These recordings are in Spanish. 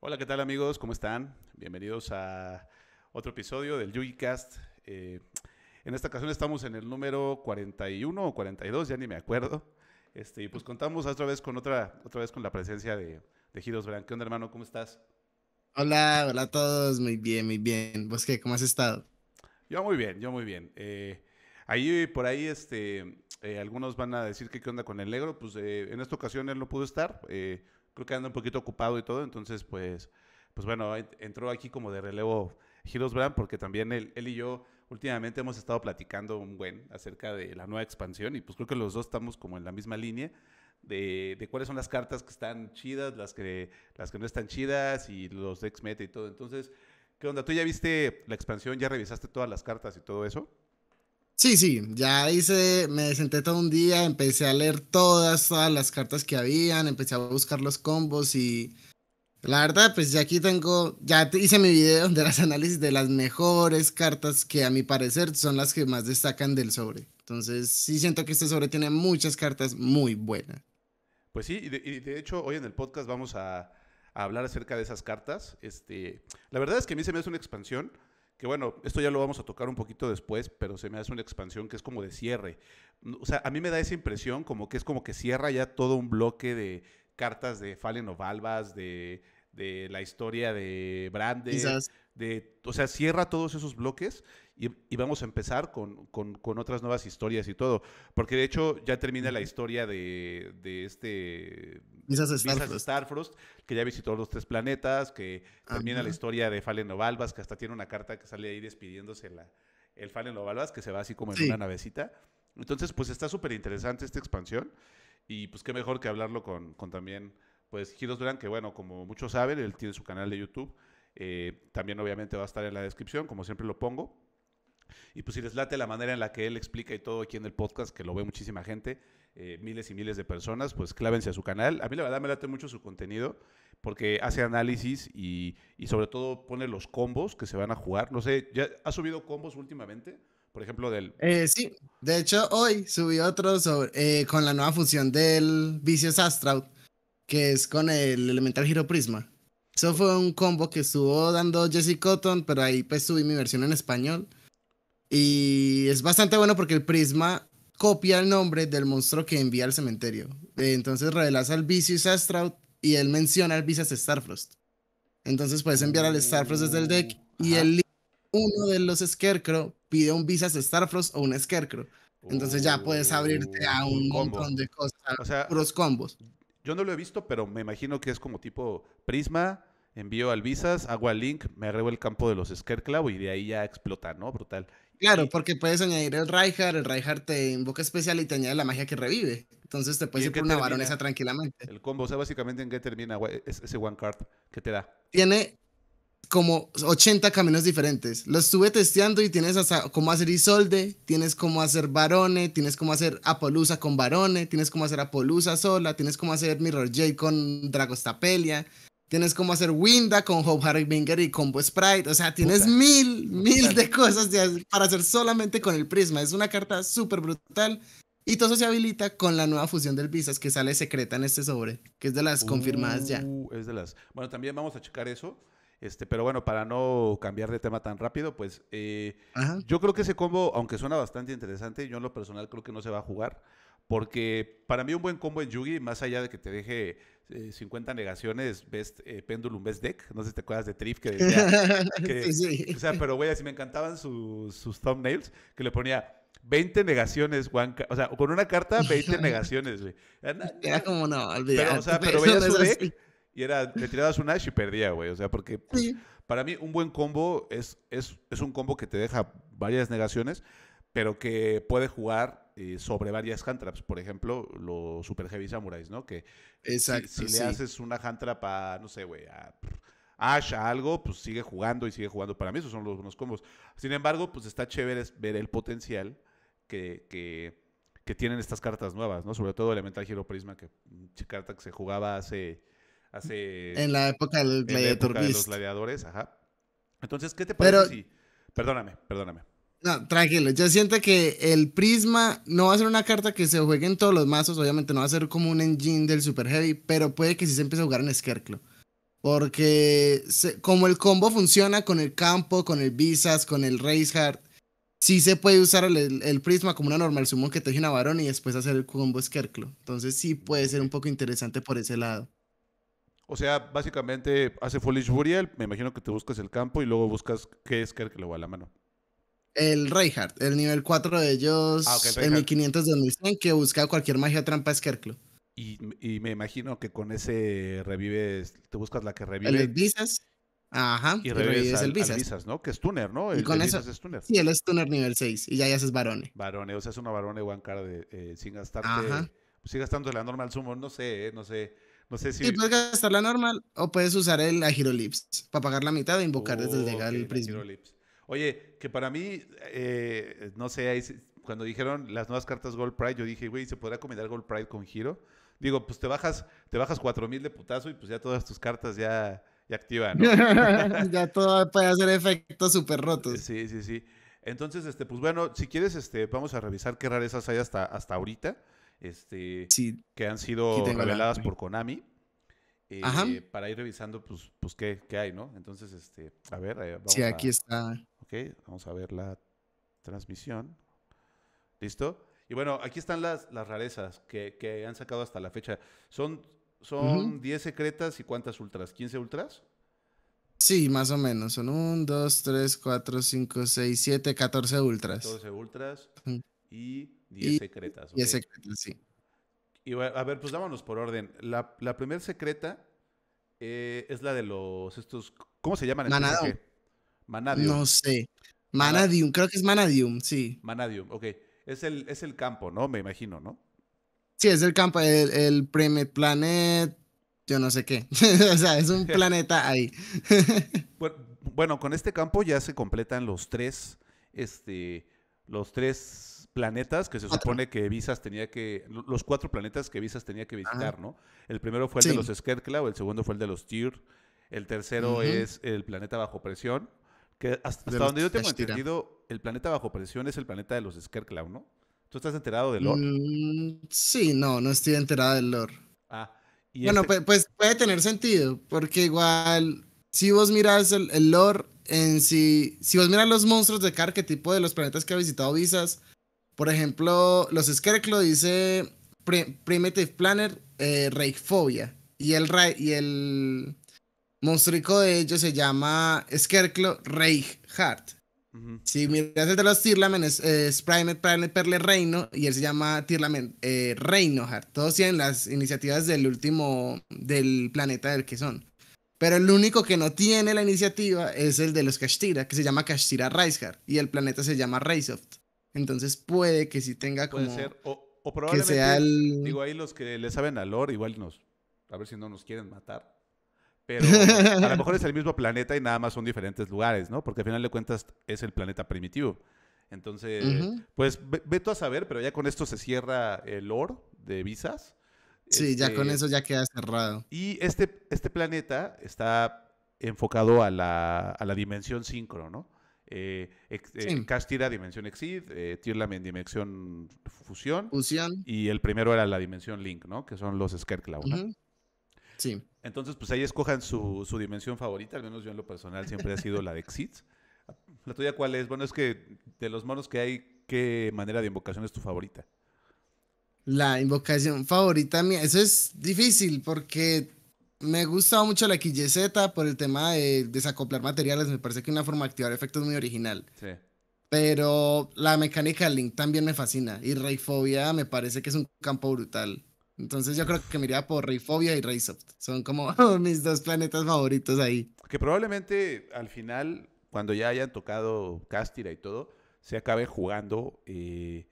Hola, ¿qué tal amigos? ¿Cómo están? Bienvenidos a otro episodio del YugiCast. Eh, en esta ocasión estamos en el número 41 o 42, ya ni me acuerdo. Este, y pues contamos otra vez con otra, otra vez con la presencia de, de Giros Bran. ¿Qué onda, hermano? ¿Cómo estás? Hola, hola a todos. Muy bien, muy bien. ¿Vos qué? ¿Cómo has estado? Yo muy bien, yo muy bien. Eh, Ahí por ahí este, eh, algunos van a decir que qué onda con el negro. Pues eh, en esta ocasión él no pudo estar. Eh, creo que anda un poquito ocupado y todo. Entonces, pues, pues bueno, entró aquí como de relevo Giros Brand, porque también él, y yo últimamente hemos estado platicando un buen acerca de la nueva expansión. Y pues creo que los dos estamos como en la misma línea. De, cuáles son las cartas que están chidas, las que, las que no están chidas y los ex meta y todo. Entonces, ¿qué onda? ¿Tú ya viste la expansión? ¿Ya revisaste todas las cartas y todo eso? Sí, sí, ya hice, me senté todo un día, empecé a leer todas, las cartas que habían, empecé a buscar los combos y la verdad, pues ya aquí tengo, ya hice mi video de las análisis de las mejores cartas que a mi parecer son las que más destacan del sobre. Entonces sí siento que este sobre tiene muchas cartas muy buenas. Pues sí, y de, hecho hoy en el podcast vamos a, hablar acerca de esas cartas. Este, la verdad es que a mí se me hace una expansión que bueno, esto ya lo vamos a tocar un poquito después, pero se me hace una expansión que es como de cierre. O sea, a mí me da esa impresión como que es como que cierra ya todo un bloque de cartas de Fallen of Valvas de, de la historia de Brandes o sea, cierra todos esos bloques y, vamos a empezar con, con, otras nuevas historias y todo. Porque de hecho ya termina la historia de, de este... de Starfrost. que ya visitó los tres planetas, que ah, termina la historia de Fallen Ovalvas, que hasta tiene una carta que sale ahí despidiéndose la, el Fallen Ovalvas, que se va así como en una navecita. Entonces, pues está súper interesante esta expansión y pues qué mejor que hablarlo con, con también, pues Giros Durán que bueno, como muchos saben, él tiene su canal de YouTube eh, también obviamente va a estar en la descripción, como siempre lo pongo. Y pues si les late la manera en la que él explica y todo aquí en el podcast, que lo ve muchísima gente, eh, miles y miles de personas, pues clávense a su canal. A mí la verdad me late mucho su contenido porque hace análisis y, sobre todo pone los combos que se van a jugar. No sé, ¿ya ha subido combos últimamente? Por ejemplo, del... Eh, sí, de hecho hoy subí otro con la nueva fusión del Vicious Astral que es con el Elemental giroprisma eso fue un combo que estuvo dando Jesse Cotton, pero ahí pues subí mi versión en español. Y es bastante bueno porque el prisma copia el nombre del monstruo que envía al cementerio. Entonces revelas al Vicious Astrout y él menciona al Visas Starfrost. Entonces puedes enviar al Starfrost desde el deck y el uno de los Scarecrow pide un Vicious Starfrost o un Scarecrow. Entonces ya puedes uh, abrirte a un, montón de cosas, los combos. Yo no lo he visto, pero me imagino que es como tipo prisma, envío al Visas, hago al Link, me arrebo el campo de los Scareclaw y de ahí ya explota, ¿no? Brutal. Claro, porque puedes añadir el Reihard, el Reihard te invoca especial y te añade la magia que revive. Entonces te puedes ir por una varonesa tranquilamente. El combo, o sea, básicamente en qué termina ese one card que te da. Tiene como 80 caminos diferentes. Lo estuve testeando y tienes hasta cómo hacer Isolde, tienes cómo hacer Barone, tienes cómo hacer Apolusa con Barone, tienes cómo hacer Apolusa sola, tienes cómo hacer Mirror J con Dragostapelia, Tienes cómo hacer Winda con Hope Binger y Combo Sprite. O sea, tienes mil, mil de cosas para hacer solamente con el Prisma. Es una carta súper brutal. Y todo eso se habilita con la nueva fusión del Visas que sale secreta en este sobre, que es de las confirmadas ya. Uh, es de las. Bueno, también vamos a checar eso. Este, pero bueno, para no cambiar de tema tan rápido, pues eh, yo creo que ese combo, aunque suena bastante interesante, yo en lo personal creo que no se va a jugar. Porque para mí un buen combo en Yugi, más allá de que te deje 50 eh, negaciones, best, eh, Pendulum Best Deck. No sé si te acuerdas de Trif que decía. O sea, pero güey, así me encantaban sus, thumbnails, que le ponía 20 negaciones, o sea, con una carta, 20 negaciones, güey. Eh, era como no, olvidar. Pero, o sea, pero veía y era, le tirabas un Ash y perdía, güey. O sea, porque pues, para mí un buen combo es, es, es un combo que te deja varias negaciones, pero que puede jugar eh, sobre varias handtraps. Por ejemplo, los Super Heavy Samurais, ¿no? Que si, le haces una handtrap a, no sé, güey, a... Ash a algo, pues sigue jugando y sigue jugando. Para mí esos son los unos combos. Sin embargo, pues está chévere ver el potencial que, que, tienen estas cartas nuevas, ¿no? Sobre todo Elemental Hero Prisma, que carta que se jugaba hace... hace en la época del de los gladiadores, ajá. Entonces, ¿qué te parece si... Perdóname, perdóname. No, tranquilo, Ya siento que el Prisma no va a ser una carta que se juegue en todos los mazos, obviamente no va a ser como un engine del Super Heavy, pero puede que sí se empiece a jugar en Skerklo. Porque como el combo funciona con el campo, con el Visas, con el Heart, sí se puede usar el, Prisma como una normal summon que te teje una varón y después hacer el combo Skerklo. Entonces sí puede ser un poco interesante por ese lado. O sea, básicamente hace Foolish Burial, me imagino que te buscas el campo y luego buscas qué Skerklo a la mano. El Reinhardt, el nivel 4 de ellos, ah, En el 1500 de 2000, que busca cualquier magia trampa Skerclo. Y, y, me imagino que con ese revives, te buscas la que revive. El Visas. Ajá. Y revives, el Visas. ¿no? Que es Tuner, ¿no? y con eso, Sí, él es Tuner nivel 6 y ya, ya haces varone Barone, o sea, es una varone One Card de, eh, sin gastarte. Ajá. gastando la normal sumo, no sé, eh, no sé. No sé si. puedes gastar la normal o puedes usar el Agirolips para pagar la mitad e invocar desde desde okay, el prisma. Oye, que para mí, eh, no sé, cuando dijeron las nuevas cartas Gold Pride, yo dije, güey, ¿se podrá combinar Gold Pride con Giro? Digo, pues te bajas, te bajas 4000 de putazo y pues ya todas tus cartas ya, activan. ¿no? ya todo puede hacer efectos súper rotos. Sí, sí, sí. Entonces, este, pues bueno, si quieres, este, vamos a revisar qué rarezas hay hasta, hasta ahorita. Este, que han sido reveladas por Konami. Eh, para ir revisando, pues, pues qué, qué hay, ¿no? Entonces, este, a ver, vamos sí, aquí está. Ok, vamos a ver la transmisión. ¿Listo? Y bueno, aquí están las, rarezas que, han sacado hasta la fecha. Son, 10 secretas y cuántas ultras, 15 ultras. Sí, más o menos. Son 1, 2, 3, 4, 5, 6, 7, 14 ultras. 14 ultras y 10 secretas. 10 secretas, sí. a ver, pues vámonos por orden. La, la primera secreta eh, es la de los estos. ¿Cómo se llaman? Manado. Manadium. No sé. Manadium, creo que es Manadium, sí. Manadium, ok. Es el, es el campo, ¿no? Me imagino, ¿no? Sí, es el campo, el, el Premier Planet, yo no sé qué. o sea, es un planeta ahí. bueno, con este campo ya se completan los tres, este, los tres planetas que se supone que Visas tenía que, los cuatro planetas que Visas tenía que visitar, ¿no? El primero fue el de los o el segundo fue el de los Tyr, el tercero es el planeta bajo presión que hasta, donde yo tengo entendido, el planeta bajo presión es el planeta de los Skerclaw, ¿no? ¿Tú estás enterado del lore? Mm, sí, no, no estoy enterado del lore. Ah, bueno, este pues, puede tener sentido, porque igual, si vos miras el, lore en sí, si, vos miras los monstruos de qué tipo de los planetas que ha visitado Visas, por ejemplo, los Skerclaw dice Primitive Planner, eh, Y el, y el monstruico de ellos se llama Skerklo Reichhardt. Uh Si miras el de los Tirlamen es, es Primer, Perle Reino y él se llama Tirlamen eh, Todos tienen las iniciativas del último del planeta del que son. Pero el único que no tiene la iniciativa es el de los Kashtira, que se llama Kashtira Reichhardt y el planeta se llama Reisoft. Entonces puede que sí tenga como. O, probablemente. Que Digo, ahí los que le saben al lore, igual nos. A ver si no nos quieren matar pero a lo mejor es el mismo planeta y nada más son diferentes lugares, ¿no? Porque al final de cuentas es el planeta primitivo. Entonces, pues veto a saber, pero ya con esto se cierra el lore de visas. Sí, ya este con eso ya queda cerrado. Y este, este planeta está enfocado a la, dimensión síncrono, ¿no? Eh, eh, Cash tira dimensión Exit, eh, en dimensión Fusión. Fusión. Y el primero era la dimensión Link, ¿no? Que son los Sker ¿no? Entonces, pues ahí escojan su, dimensión favorita, al menos yo en lo personal siempre ha sido la de exit ¿La tuya cuál es? Bueno, es que de los monos que hay, ¿qué manera de invocación es tu favorita? La invocación favorita mía, eso es difícil porque me gusta mucho la Z por el tema de desacoplar materiales, me parece que una forma de activar efectos muy original. Sí. Pero la mecánica de Link también me fascina y Rayfobia me parece que es un campo brutal. Entonces yo creo que me iría por Rayfobia y Raysoft. Son como mis dos planetas favoritos ahí. Que probablemente al final, cuando ya hayan tocado Castira y todo, se acabe jugando eh,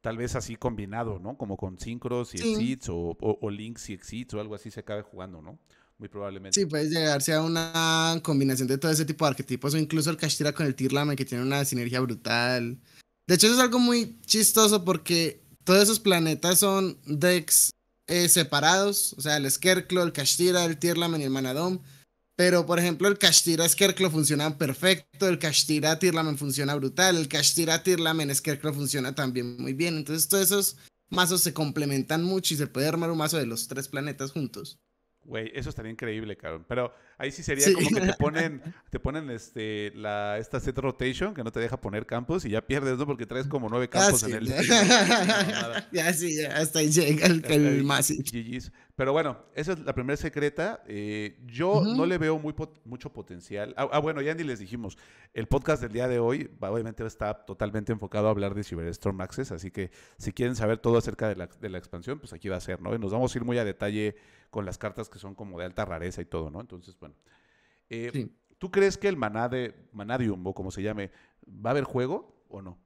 tal vez así combinado, ¿no? Como con Synchros y exits o, o, Links y exits o algo así se acabe jugando, ¿no? Muy probablemente. Sí, puede llegarse a una combinación de todo ese tipo de arquetipos o incluso el Castira con el Tirlame que tiene una sinergia brutal. De hecho, eso es algo muy chistoso porque todos esos planetas son decks eh, separados, o sea, el Skerklo, el Kashtira, el Tierlamen y el Manadom. Pero, por ejemplo, el Kashtira Skerklo funciona perfecto, el Kashtira Tirlamen funciona brutal, el Kashtira Tirlamen Skerklo funciona también muy bien. Entonces, todos esos mazos se complementan mucho y se puede armar un mazo de los tres planetas juntos. Güey, eso estaría increíble, cabrón. Pero ahí sí sería como que te ponen, te ponen este, la, esta set rotation que no te deja poner campos y ya pierdes, ¿no? Porque traes como nueve ah, campos en el. ya. sí, hasta ahí llega el, máximo. Pero bueno, esa es la primera secreta. Eh, yo no le veo muy mucho potencial. Ah, ah, bueno, ya ni les dijimos. El podcast del día de hoy, obviamente, está totalmente enfocado a hablar de Cyberstorm Access. Así que si quieren saber todo acerca de la, de la expansión, pues aquí va a ser, ¿no? Y nos vamos a ir muy a detalle con las cartas que son como de alta rareza y todo, ¿no? Entonces, bueno. Eh, ¿Tú crees que el maná de Manadium, como se llame, va a haber juego o no?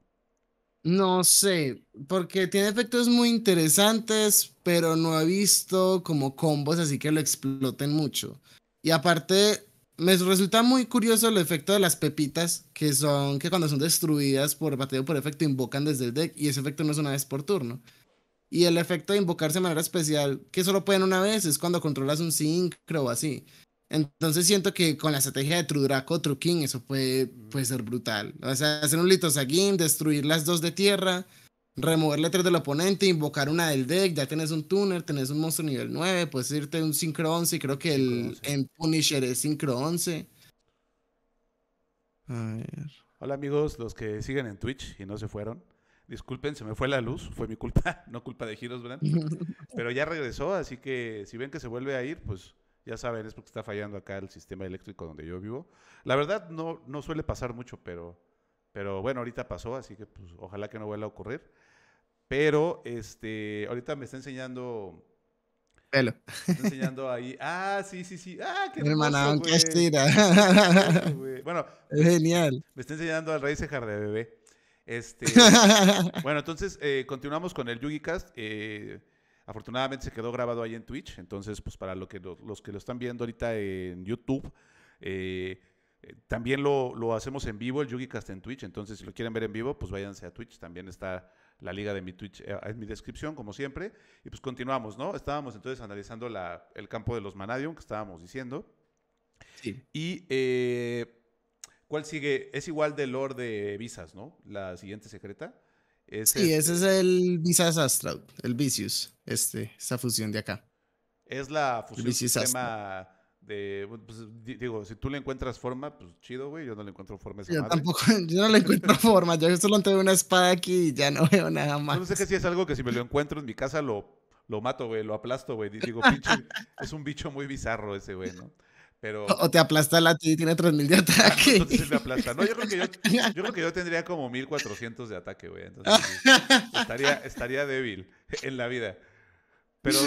No sé, porque tiene efectos muy interesantes, pero no he visto como combos, así que lo exploten mucho. Y aparte, me resulta muy curioso el efecto de las pepitas, que son que cuando son destruidas por bateo por efecto invocan desde el deck, y ese efecto no es una vez por turno, y el efecto de invocarse de manera especial, que solo pueden una vez, es cuando controlas un Synchro o así. Entonces siento que con la estrategia de Draco Trudraco, King, eso puede, mm. puede ser brutal. O sea, hacer un Gim, destruir las dos de tierra, remover letras del oponente, invocar una del deck, ya tienes un tuner, tenés un monstruo nivel 9, puedes irte a un Synchro 11, creo que el en Punisher es Synchro 11. A ver. Hola amigos, los que siguen en Twitch y no se fueron. Disculpen, se me fue la luz, fue mi culpa, no culpa de Giros Pero ya regresó, así que si ven que se vuelve a ir, pues ya saben, es porque está fallando acá el sistema eléctrico donde yo vivo. La verdad no, no suele pasar mucho, pero, pero bueno, ahorita pasó, así que pues ojalá que no vuelva a ocurrir. Pero este, ahorita me está enseñando Pelo. está enseñando ahí. Ah, sí, sí, sí. Ah, qué Hermana, aunque estira. Bueno, genial. Me está enseñando al rey cejar de bebé. Este, bueno, entonces eh, continuamos con el YugiCast. Eh, afortunadamente se quedó grabado ahí en Twitch. Entonces, pues para lo que los que lo están viendo ahorita en YouTube, eh, eh, también lo, hacemos en vivo, el YugiCast en Twitch. Entonces, si lo quieren ver en vivo, pues váyanse a Twitch. También está la liga de mi Twitch en mi descripción, como siempre. Y pues continuamos, ¿no? Estábamos entonces analizando el campo de los Manadium, que estábamos diciendo. Sí. Y eh, ¿Cuál sigue? Es igual del Lord de Visas, ¿no? La siguiente secreta. sí, este ese es el Visas Astral, el Vicious, este, esta fusión de acá. Es la fusión sistema de, pues, digo, si tú le encuentras forma, pues chido, güey, yo no le encuentro forma esa Yo tampoco, yo no le encuentro forma, yo solo tengo una espada aquí y ya no veo nada más. No sé qué si es algo que si me lo encuentro en mi casa lo, lo mato, güey, lo aplasto, güey, digo, pinche, es un bicho muy bizarro ese, güey, ¿no? O te aplasta la ti y tiene 3000 de ah, ataque. entonces aplasta. No, yo creo que yo, yo, creo que yo tendría como 1400 de ataque, güey. Entonces estaría, estaría débil en la vida. Pero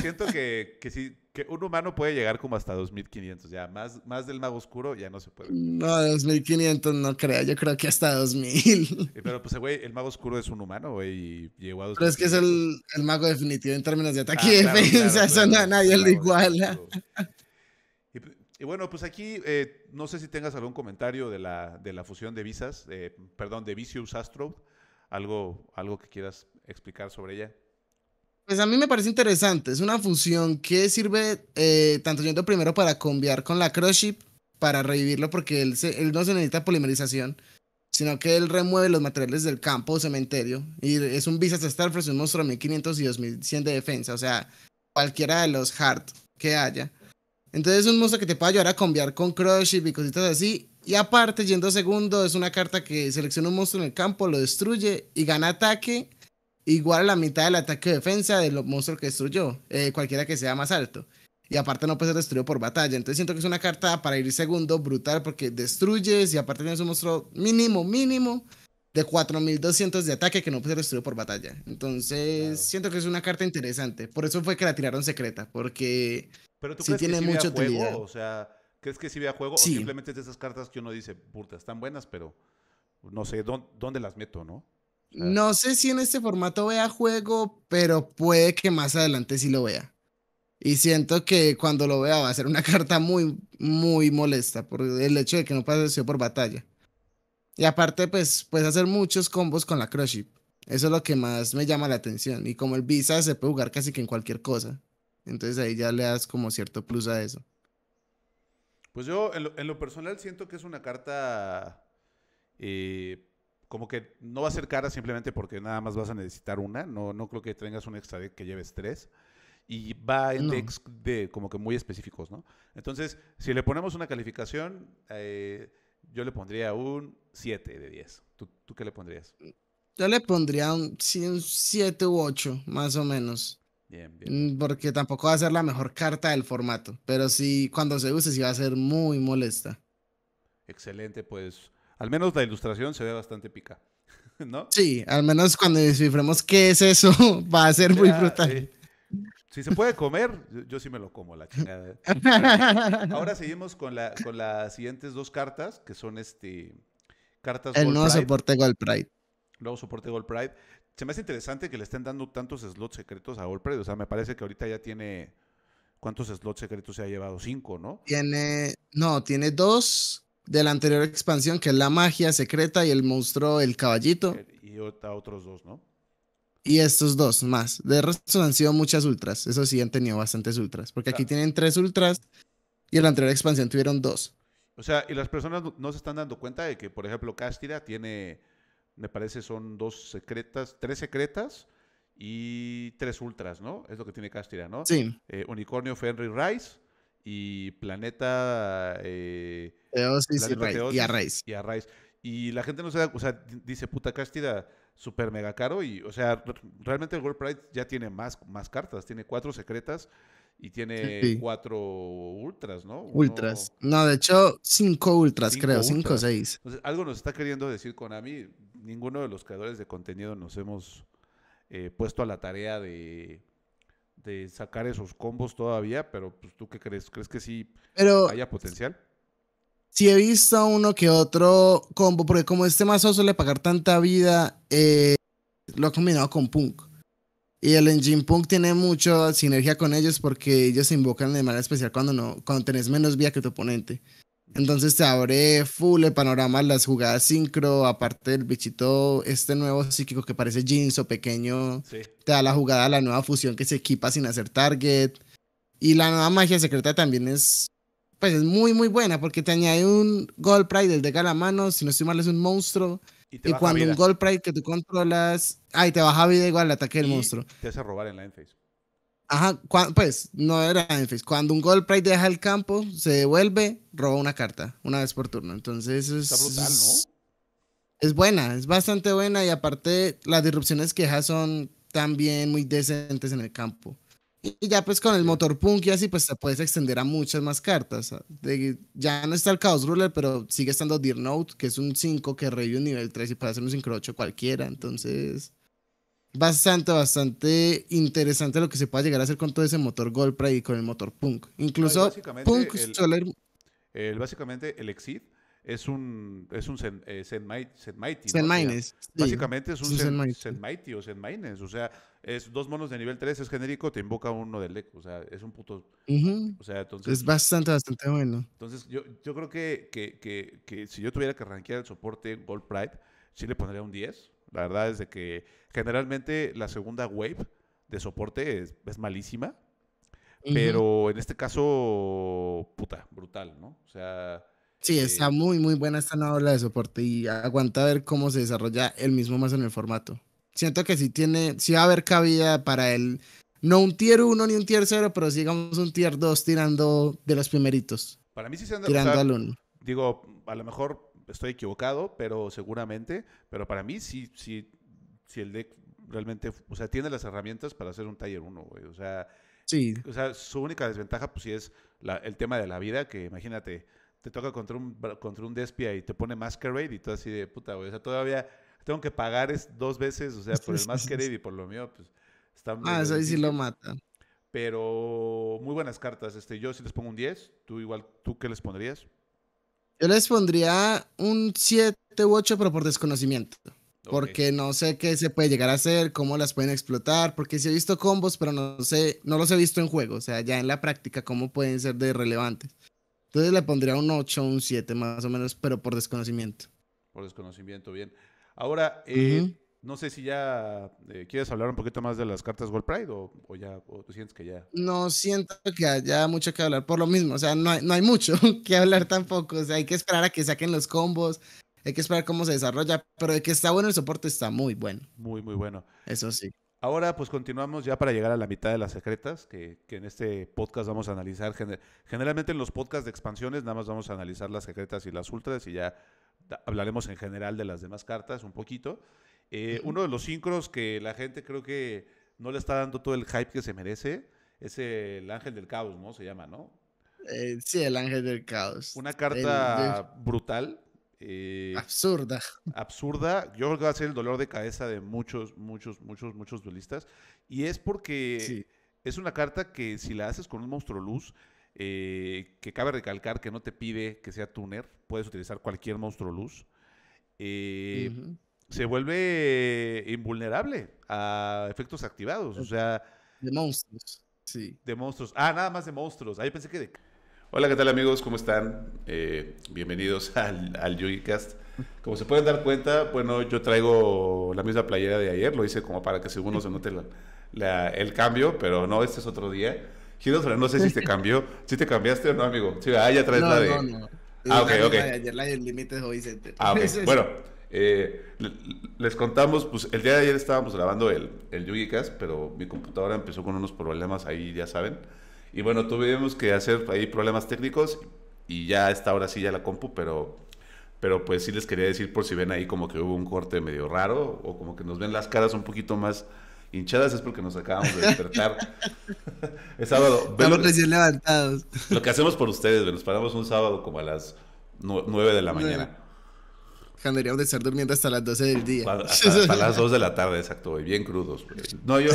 siento que, que sí, que un humano puede llegar como hasta 2500. Ya más, más del mago oscuro ya no se puede. No, 2500 no creo. Yo creo que hasta 2000. Eh, pero pues, el mago oscuro es un humano, güey, y a 2000. Pero es que es el, el mago definitivo en términos de ataque ah, y defensa. Eso nadie le iguala. Y bueno, pues aquí eh, no sé si tengas algún comentario de la, de la fusión de visas, eh, perdón, de Vicious Astro, algo, algo que quieras explicar sobre ella. Pues a mí me parece interesante, es una fusión que sirve eh, tanto yendo primero para cambiar con la cross Ship, para revivirlo porque él, no se necesita polimerización, sino que él remueve los materiales del campo o cementerio. Y es un Visas Starfresh, un monstruo de 1500 y 2100 de defensa, o sea, cualquiera de los hard que haya. Entonces es un monstruo que te puede ayudar a cambiar con crush y cositas así. Y aparte, yendo segundo, es una carta que selecciona un monstruo en el campo, lo destruye y gana ataque igual a la mitad del ataque de defensa del monstruo que destruyó, eh, cualquiera que sea más alto. Y aparte no puede ser destruido por batalla. Entonces siento que es una carta para ir segundo brutal porque destruyes y aparte tienes un monstruo mínimo, mínimo de 4200 de ataque que no puede ser destruido por batalla. Entonces siento que es una carta interesante. Por eso fue que la tiraron secreta, porque pero tú crees tiene que sí vea juego, o sea, ¿crees que sí vea juego? O simplemente es de esas cartas que uno dice, puta, están buenas, pero no sé dónde, dónde las meto, ¿no? no sé si en este formato vea juego, pero puede que más adelante sí lo vea. Y siento que cuando lo vea va a ser una carta muy, muy molesta por el hecho de que no pase por batalla. Y aparte, pues, puedes hacer muchos combos con la Crush Eso es lo que más me llama la atención. Y como el Visa se puede jugar casi que en cualquier cosa. Entonces ahí ya le das como cierto plus a eso. Pues yo en lo, personal siento que es una carta eh, como que no va a ser cara simplemente porque nada más vas a necesitar una. No, no creo que tengas un extra deck que lleves tres. Y va en decks de como que muy específicos, ¿no? Entonces, si le ponemos una calificación, eh, yo le pondría un 7 de 10. ¿Tú, ¿Tú, qué le pondrías? Yo le pondría un 7 u 8, más o menos. Mm, porque tampoco va a ser la mejor carta del formato, pero sí, cuando se use, sí va a ser muy molesta. Excelente, pues al menos la ilustración se ve bastante pica, ¿no? Sí, al menos cuando descifremos qué es eso, va a ser muy brutal. si se puede comer, yo, sí me lo como, la chingada. Ahora seguimos con, la, con las siguientes dos cartas, que son este, cartas. El nuevo soporte Gold Pride. Luego soporte Gold Pride se me hace interesante que le estén dando tantos slots secretos a All O sea, me parece que ahorita ya tiene. ¿Cuántos slots secretos se ha llevado? Cinco, ¿no? Tiene. No, tiene dos de la anterior expansión, que es la magia secreta y el monstruo, el caballito. Y otros dos, ¿no? Y estos dos más. De resto han sido muchas ultras. Eso sí, han tenido bastantes ultras. Porque aquí tienen tres ultras y en la anterior expansión tuvieron dos. O sea, y las personas no se están dando cuenta de que, por ejemplo, Cástira tiene me parece son dos secretas, tres secretas y tres ultras, ¿no? Es lo que tiene Castilla, ¿no? Sí. Eh, Unicornio Fenrir Rice y Planeta. Eh, eh, y, a y, y Y la gente no se da, o sea, dice puta Castira, súper mega caro. Y, o sea, realmente el World Pride ya tiene más, más cartas, tiene cuatro secretas y tiene cuatro ultras, ¿no? ultras. No, de hecho, cinco ultras, creo, cinco o seis. Entonces, algo nos está queriendo decir Konami ninguno de los creadores de contenido nos hemos eh, puesto a la tarea de, de, sacar esos combos todavía, pero pues, ¿tú qué crees? ¿Crees que sí haya potencial? Si he visto uno que otro combo, porque como este mazo suele pagar tanta vida, eh, lo ha combinado con Punk. Y el Engine Punk tiene mucha sinergia con ellos porque ellos se invocan de manera especial cuando, no, cuando tenés menos vida que tu oponente. Entonces te abre full panorama, las jugadas sincro, aparte del bichito, este nuevo psíquico que parece jeans o pequeño, te da la jugada, la nueva fusión que se equipa sin hacer target. Y la nueva magia secreta también es, pues es muy, muy buena porque te añade un Gold Pride del a la mano, si no estoy mal es un monstruo. Y, cuando un Gold Pride que tú controlas, ahí te baja vida igual el ataque del monstruo. Te hace robar en la Ajá, pues no era Memphis. Cuando un gold Pride deja el campo, se devuelve, roba una carta, una vez por turno. Entonces es. Está brutal, ¿no? Es buena, es bastante buena. Y aparte, las disrupciones que deja son también muy decentes en el campo. Y ya pues con el motor punk y así, pues se puedes extender a muchas más cartas. ya no está el Chaos Ruler, pero sigue estando Dear Note, que es un 5 que rey un nivel 3 y puede hacer un 5-8 cualquiera. Entonces bastante, bastante interesante lo que se puede llegar a hacer con todo ese motor gold pride y con el motor Punk. Incluso Punk el, básicamente el Exit es un es un eh, set Mighty, o Básicamente es un set Mighty o set O sea, es dos monos de nivel 3, es genérico, te invoca uno del deck. O sea, es un puto. Es bastante, bastante bueno. Entonces, yo, creo que, que, si yo tuviera que rankear el soporte Gold Pride, sí le pondría un 10. La verdad es de que generalmente la segunda wave de soporte es, malísima, pero en este caso, puta, brutal, ¿no? O sea... Sí, está eh, muy, muy buena esta nueva ola de soporte y aguanta ver cómo se desarrolla el mismo más en el formato. Siento que sí tiene, sí va a haber cabida para él. no un tier 1 ni un tier 0, pero sí digamos un tier 2 tirando de los primeritos. Para mí sí se han Tirando al 1. Digo, a lo mejor estoy equivocado, pero seguramente, pero para mí sí, sí, sí el deck realmente, o sea, tiene las herramientas para hacer un taller 1, güey. O sea, sí. o sea, su única desventaja, pues sí, es el tema de la vida, que imagínate, te toca contra un, contra un Despia y te pone Masquerade y todo así de puta, güey. O sea, todavía tengo que pagar es dos veces, o sea, por el Masquerade y por lo mío, pues Ah, eso sí lo mata. Pero muy buenas cartas. Este, yo si les pongo un 10. ¿Tú igual, tú qué les pondrías? Yo les pondría un 7 u 8, pero por desconocimiento. Porque no sé qué se puede llegar a hacer, cómo las pueden explotar, porque sí he visto combos, pero no sé, no los he visto en juego, o sea, ya en la práctica, cómo pueden ser de relevantes. Entonces le pondría un 8, un 7 más o menos, pero por desconocimiento. Por desconocimiento, bien. Ahora, eh, no sé si ya eh, quieres hablar un poquito más de las cartas Gold Pride o, ya tú sientes que ya. No siento que haya mucho que hablar por lo mismo. O sea, no hay, mucho que hablar tampoco. O sea, hay que esperar a que saquen los combos. Hay que esperar cómo se desarrolla. Pero de que está bueno el soporte, está muy bueno. Muy, muy bueno. Eso sí. Ahora, pues continuamos ya para llegar a la mitad de las secretas, que, en este podcast vamos a analizar. generalmente en los podcasts de expansiones, nada más vamos a analizar las secretas y las ultras y ya hablaremos en general de las demás cartas un poquito. Eh, uno de los sincros que la gente creo que no le está dando todo el hype que se merece es el Ángel del Caos, ¿no? Se llama, ¿no? Eh, sí, el Ángel del Caos. Una carta brutal. Eh, absurda. Absurda. Yo creo que va a ser el dolor de cabeza de muchos, muchos, muchos, muchos duelistas. Y es porque es una carta que si la haces con un monstruo luz, que cabe recalcar que no te pide que sea tuner, puedes utilizar cualquier monstruo luz. Eh, se vuelve invulnerable a efectos activados. O sea. De monstruos. Sí. De monstruos. Ah, nada más de monstruos. Ahí pensé que de. Hola, ¿qué tal amigos? ¿Cómo están? Eh, bienvenidos al, al YugiCast. Como se pueden dar cuenta, bueno, yo traigo la misma playera de ayer, lo hice como para que según no se note el cambio, pero no, este es otro día. Giro, no sé si te cambió, si te cambiaste o no, amigo. Sí, ah, ya traes no, la de... No, no. Ah, ok, ok. ayer la del Límites Hoy Ah, bueno, eh, les contamos, pues el día de ayer estábamos grabando el, el Yugicast, pero mi computadora empezó con unos problemas ahí, ya saben. Y bueno, tuvimos que hacer ahí problemas técnicos y ya esta hora sí ya la compu, pero, pero pues sí les quería decir por si ven ahí como que hubo un corte medio raro o como que nos ven las caras un poquito más hinchadas es porque nos acabamos de despertar. es sábado. Estamos recién levantados. Lo que hacemos por ustedes, nos paramos un sábado como a las 9 de la mañana cuando de estar durmiendo hasta las 12 del día. Hasta, las 2 de la tarde, exacto, güey. Bien crudos, No, yo,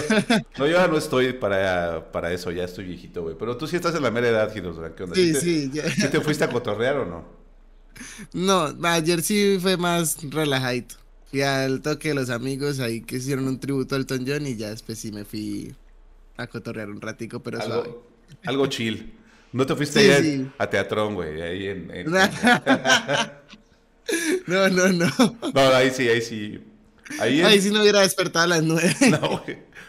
no, yo ya no estoy para, para eso, ya estoy viejito, güey. Pero tú sí estás en la mera edad, Giros, ¿qué onda? Sí, sí. Te, ¿Sí te fuiste a cotorrear o no? No, ayer sí fue más relajadito. Fui al toque de los amigos ahí que hicieron un tributo al Elton John y ya después sí me fui a cotorrear un ratico, pero algo, Algo chill. No te fuiste a teatrón, güey, ahí en... No, no, no. No, ahí sí, ahí sí. Ahí, sí no hubiera despertado a las nueve. No,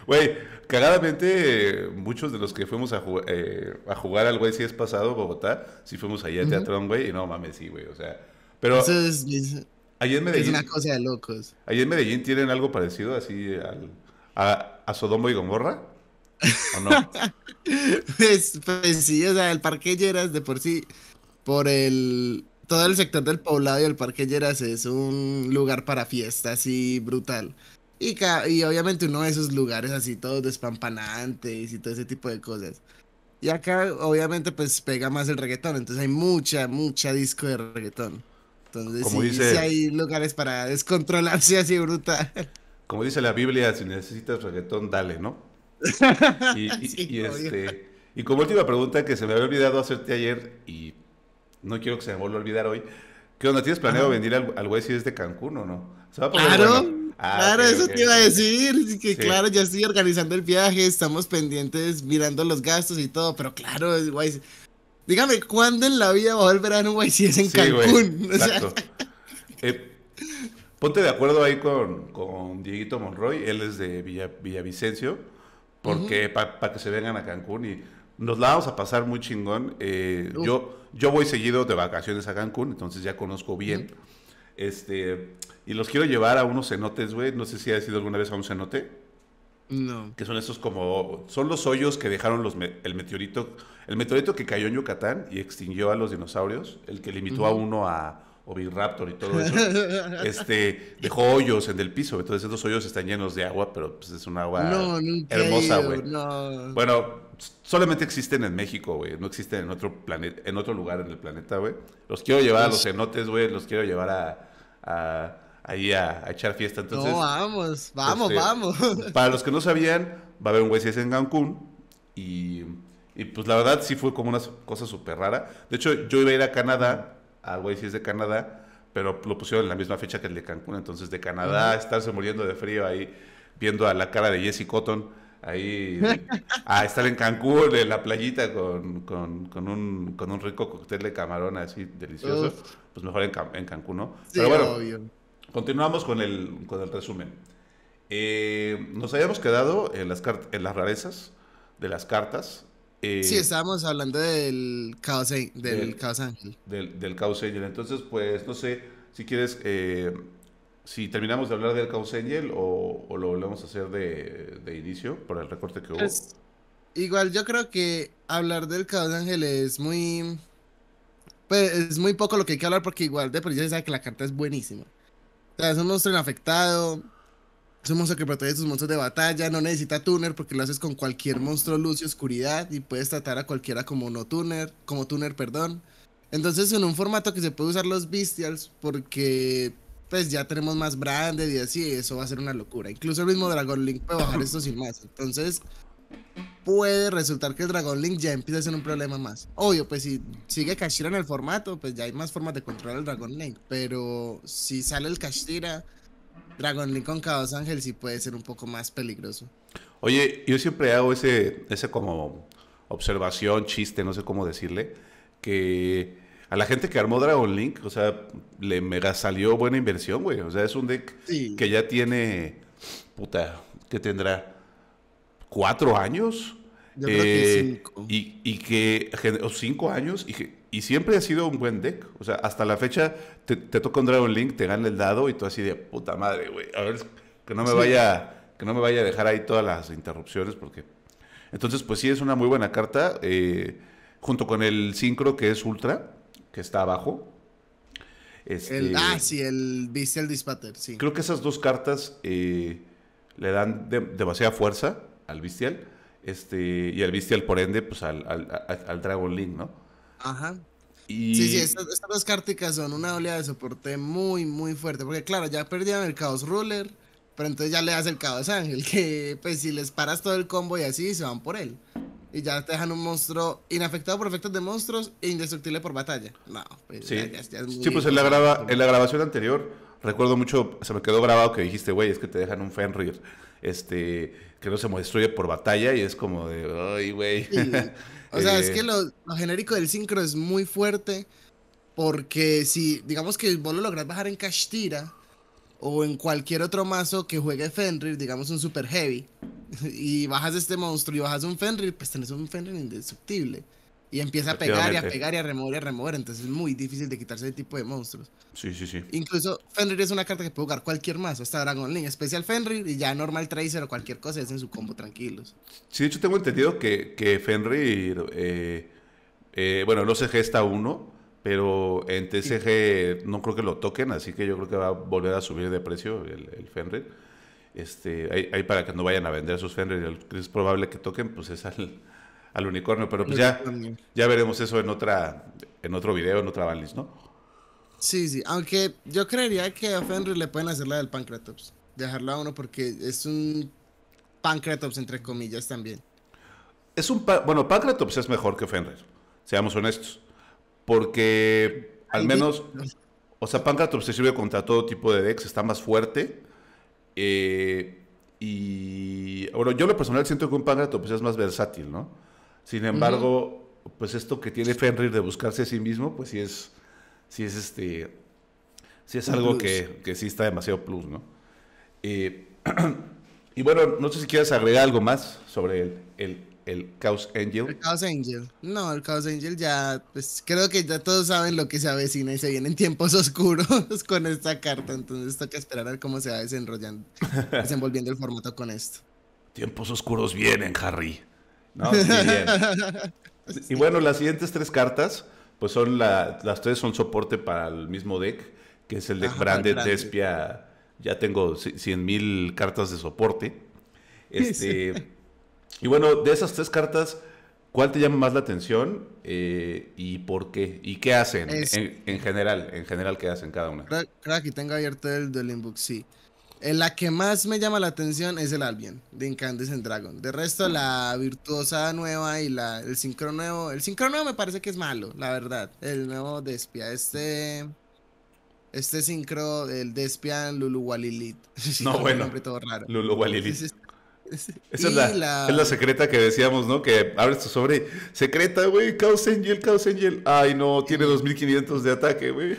güey. Cagadamente, muchos de los que fuimos a, jugar al güey si es pasado, Bogotá, sí fuimos allá al Teatrón, güey, y no mames, sí, güey, o sea. Pero. Eso es, en Medellín, una cosa de locos. ¿Ahí en Medellín tienen algo parecido así al, a, Sodombo y Gomorra. ¿O no? Pues, pues, sí, o sea, el parque Lleras de por sí, por el todo el sector del poblado y el Parque Lleras es un lugar para fiestas y brutal. Y, y, obviamente uno de esos lugares así todos despampanantes y todo ese tipo de cosas. Y acá obviamente pues pega más el reggaetón, entonces hay mucha, mucha disco de reggaetón. Entonces sí, hay lugares para descontrolarse así brutal. Como dice la Biblia, si necesitas reggaetón, dale, ¿no? Y, este, y como última pregunta que se me había olvidado hacerte ayer y no quiero que se me vuelva a olvidar hoy. ¿Qué onda? ¿Tienes planeado venir al, al güey de Cancún o no? claro, ah, claro, eso te iba a decir. Que claro, ya estoy organizando el viaje, estamos pendientes, mirando los gastos y todo, pero claro, guay. Dígame, ¿cuándo en la vida va a volver a un güey en Cancún? exacto. Eh, ponte de acuerdo ahí con, Dieguito Monroy, él es de Villa, Villavicencio, porque para que se vengan a Cancún y nos la vamos a pasar muy chingón. Eh, yo yo voy seguido de vacaciones a Cancún, entonces ya conozco bien. Este, y los quiero llevar a unos cenotes, güey. No sé si has ido alguna vez a un cenote. No. Que son esos como. Son los hoyos que dejaron los el meteorito. El meteorito que cayó en Yucatán y extinguió a los dinosaurios. El que limitó a uno a Raptor y todo eso. este, dejó hoyos en el piso. Entonces, esos hoyos están llenos de agua, pero pues, es un agua hermosa, güey. No. Bueno, solamente existen en México, güey. No existen en otro planeta, en otro lugar en el planeta, güey. Los quiero llevar a los pues cenotes, güey. Los quiero llevar a, ahí a, echar fiesta. no, vamos, vamos, este, vamos. Para los que no sabían, va a haber un güey si es en Cancún. Y, pues la verdad sí fue como una cosa súper rara. De hecho, yo iba a ir a Canadá, a güey si es de Canadá, pero lo pusieron en la misma fecha que el de Cancún. Entonces, de Canadá, estarse muriendo de frío ahí, viendo a la cara de Jesse Cotton Ahí a ah, estar en Cancún, en la playita, con, con, un, rico cóctel de camarón así delicioso, pues mejor en, Cancún, ¿no? Pero bueno, continuamos con el, con el resumen. Eh, nos habíamos quedado en las, en las rarezas de las cartas. Eh, sí, estábamos hablando del Caos, del, del Caos Del, del Caos Angel. Entonces, pues, no sé, si quieres, eh, si terminamos de hablar del Caos Angel o, lo volvemos a hacer de, inicio por el recorte que hubo. Pues, igual, yo creo que hablar del Caos Angel es muy. Pues es muy poco lo que hay que hablar porque igual de ya se sabe que la carta es buenísima. O sea, es un monstruo inafectado. Es un monstruo que protege sus monstruos de batalla. No necesita tuner porque lo haces con cualquier monstruo luz y oscuridad. Y puedes tratar a cualquiera como no tuner. Como tuner, perdón. Entonces, en un formato que se puede usar los bestials. Porque pues ya tenemos más branded y así, eso va a ser una locura. Incluso el mismo Dragon Link puede bajar esto sin más. Entonces, puede resultar que el Dragon Link ya empieza a ser un problema más. Obvio, pues si sigue Kashira en el formato, pues ya hay más formas de controlar el Dragon Link. Pero si sale el Kashira, Dragon Link con Chaos Ángel sí puede ser un poco más peligroso. Oye, yo siempre hago ese, ese como observación, chiste, no sé cómo decirle, que a la gente que armó Dragon Link, o sea, le mega salió buena inversión, güey. O sea, es un deck que ya tiene, puta, que tendrá cuatro años. Yo creo que eh, cinco. Y, que, o cinco años, y, siempre ha sido un buen deck. O sea, hasta la fecha te, toca un Dragon Link, te gana el dado y tú así de puta madre, güey. A ver, que no me vaya que no me vaya a dejar ahí todas las interrupciones porque... Entonces, pues sí, es una muy buena carta, eh, junto con el Syncro que es Ultra que está abajo. Este, el, ah, sí, el Diesel Dispatter, sí. Creo que esas dos cartas eh, le dan demasiada fuerza al Bestial. Este, y al Bestial, por ende, pues al, Dragon Link, ¿no? Ajá. Sí, sí, estas, dos cárticas son una oleada de soporte muy, muy fuerte. Porque, claro, ya perdían el Chaos Ruler, pero entonces ya le das el Chaos Ángel, que pues si les paras todo el combo y así, se van por él y ya te dejan un monstruo inafectado por efectos de monstruos e indestructible por batalla. No, pues, sí. Ya, sí, pues en la, en la grabación anterior recuerdo mucho, se me quedó grabado que dijiste, güey, es que te dejan un Fenrir, este, que no se destruye por batalla y es como de, ay, güey. O sea, es que lo, genérico del sincro es muy fuerte porque si, digamos que vos lo lográs bajar en Kashtira, o en cualquier otro mazo que juegue Fenrir, digamos un super heavy, y bajas este monstruo y bajas un Fenrir, pues tenés un Fenrir indestructible. Y empieza a pegar y a pegar y a remover y a remover. Entonces es muy difícil de quitarse ese tipo de monstruos. Sí, sí, sí. Incluso Fenrir es una carta que puede jugar cualquier mazo. Hasta Dragon Link, especial Fenrir y ya normal Tracer o cualquier cosa. Es en su combo, tranquilos. Sí, de hecho tengo entendido que, que Fenrir. Eh, eh, bueno, no se gesta uno. Pero en TCG no creo que lo toquen, así que yo creo que va a volver a subir de precio el, Fenrir. Este, ahí, para que no vayan a vender sus Fenrir, es probable que toquen, pues es al, al unicornio. Pero pues ya, ya veremos eso en otra, en otro video, en otra banlist, ¿no? Sí, sí. Aunque yo creería que a Fenrir le pueden hacer la del Pancratops. Dejarla a uno porque es un Pancratops entre comillas también. Es un bueno, Pancratops es mejor que Fenrir, seamos honestos porque al menos, o sea, Pancrator se sirve contra todo tipo de decks, está más fuerte. Eh, y bueno, yo lo personal siento que un Pancrator pues, es más versátil, ¿no? Sin embargo, pues esto que tiene Fenrir de buscarse a sí mismo, pues sí es, sí es este, sí es algo que, que, sí está demasiado plus, ¿no? Eh, y bueno, no sé si quieres agregar algo más sobre el el Chaos Angel. El Chaos Angel. No, el Chaos Angel ya, pues creo que ya todos saben lo que se avecina y se vienen tiempos oscuros con esta carta. Entonces toca esperar a ver cómo se va desenrollando, desenvolviendo el formato con esto. Tiempos oscuros vienen, Harry. No, Y bueno, las siguientes tres cartas, pues son las tres son soporte para el mismo deck, que es el de Branded Despia. Ya tengo 100.000 cartas de soporte. Este. Y bueno, de esas tres cartas, ¿cuál te llama más la atención eh, y por qué? ¿Y qué hacen en, general? En general, ¿qué hacen cada una? Creo que tengo abierto el Dueling Book, sí. En eh, la que más me llama la atención es el Albion de Incandescent Dragon. De resto, mm. la Virtuosa nueva y la, el Sincro nuevo. El Sincro nuevo me parece que es malo, la verdad. El nuevo Despia. Este. Este Sincro, el Despian Lulu Walilit. No, bueno. Lulu esa es la, secreta que decíamos, ¿no? Que abres tu sobre, secreta, güey, Caos Angel, Caos Angel. Ay, no, tiene 2500 de ataque, güey.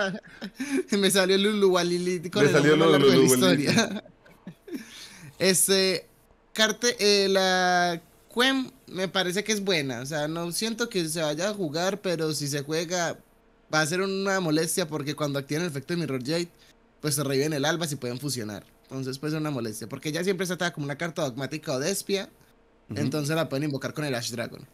Me salió Lulu Me salió Lulu, la historia. este, carte, eh, la Quem me parece que es buena. O sea, no siento que se vaya a jugar, pero si se juega va a ser una molestia porque cuando activen el efecto de Mirror Jade, pues se reviven el alba si pueden fusionar. Entonces puede ser una molestia, porque ya siempre se trata como una carta dogmática o despia, entonces la pueden invocar con el Ash Dragon.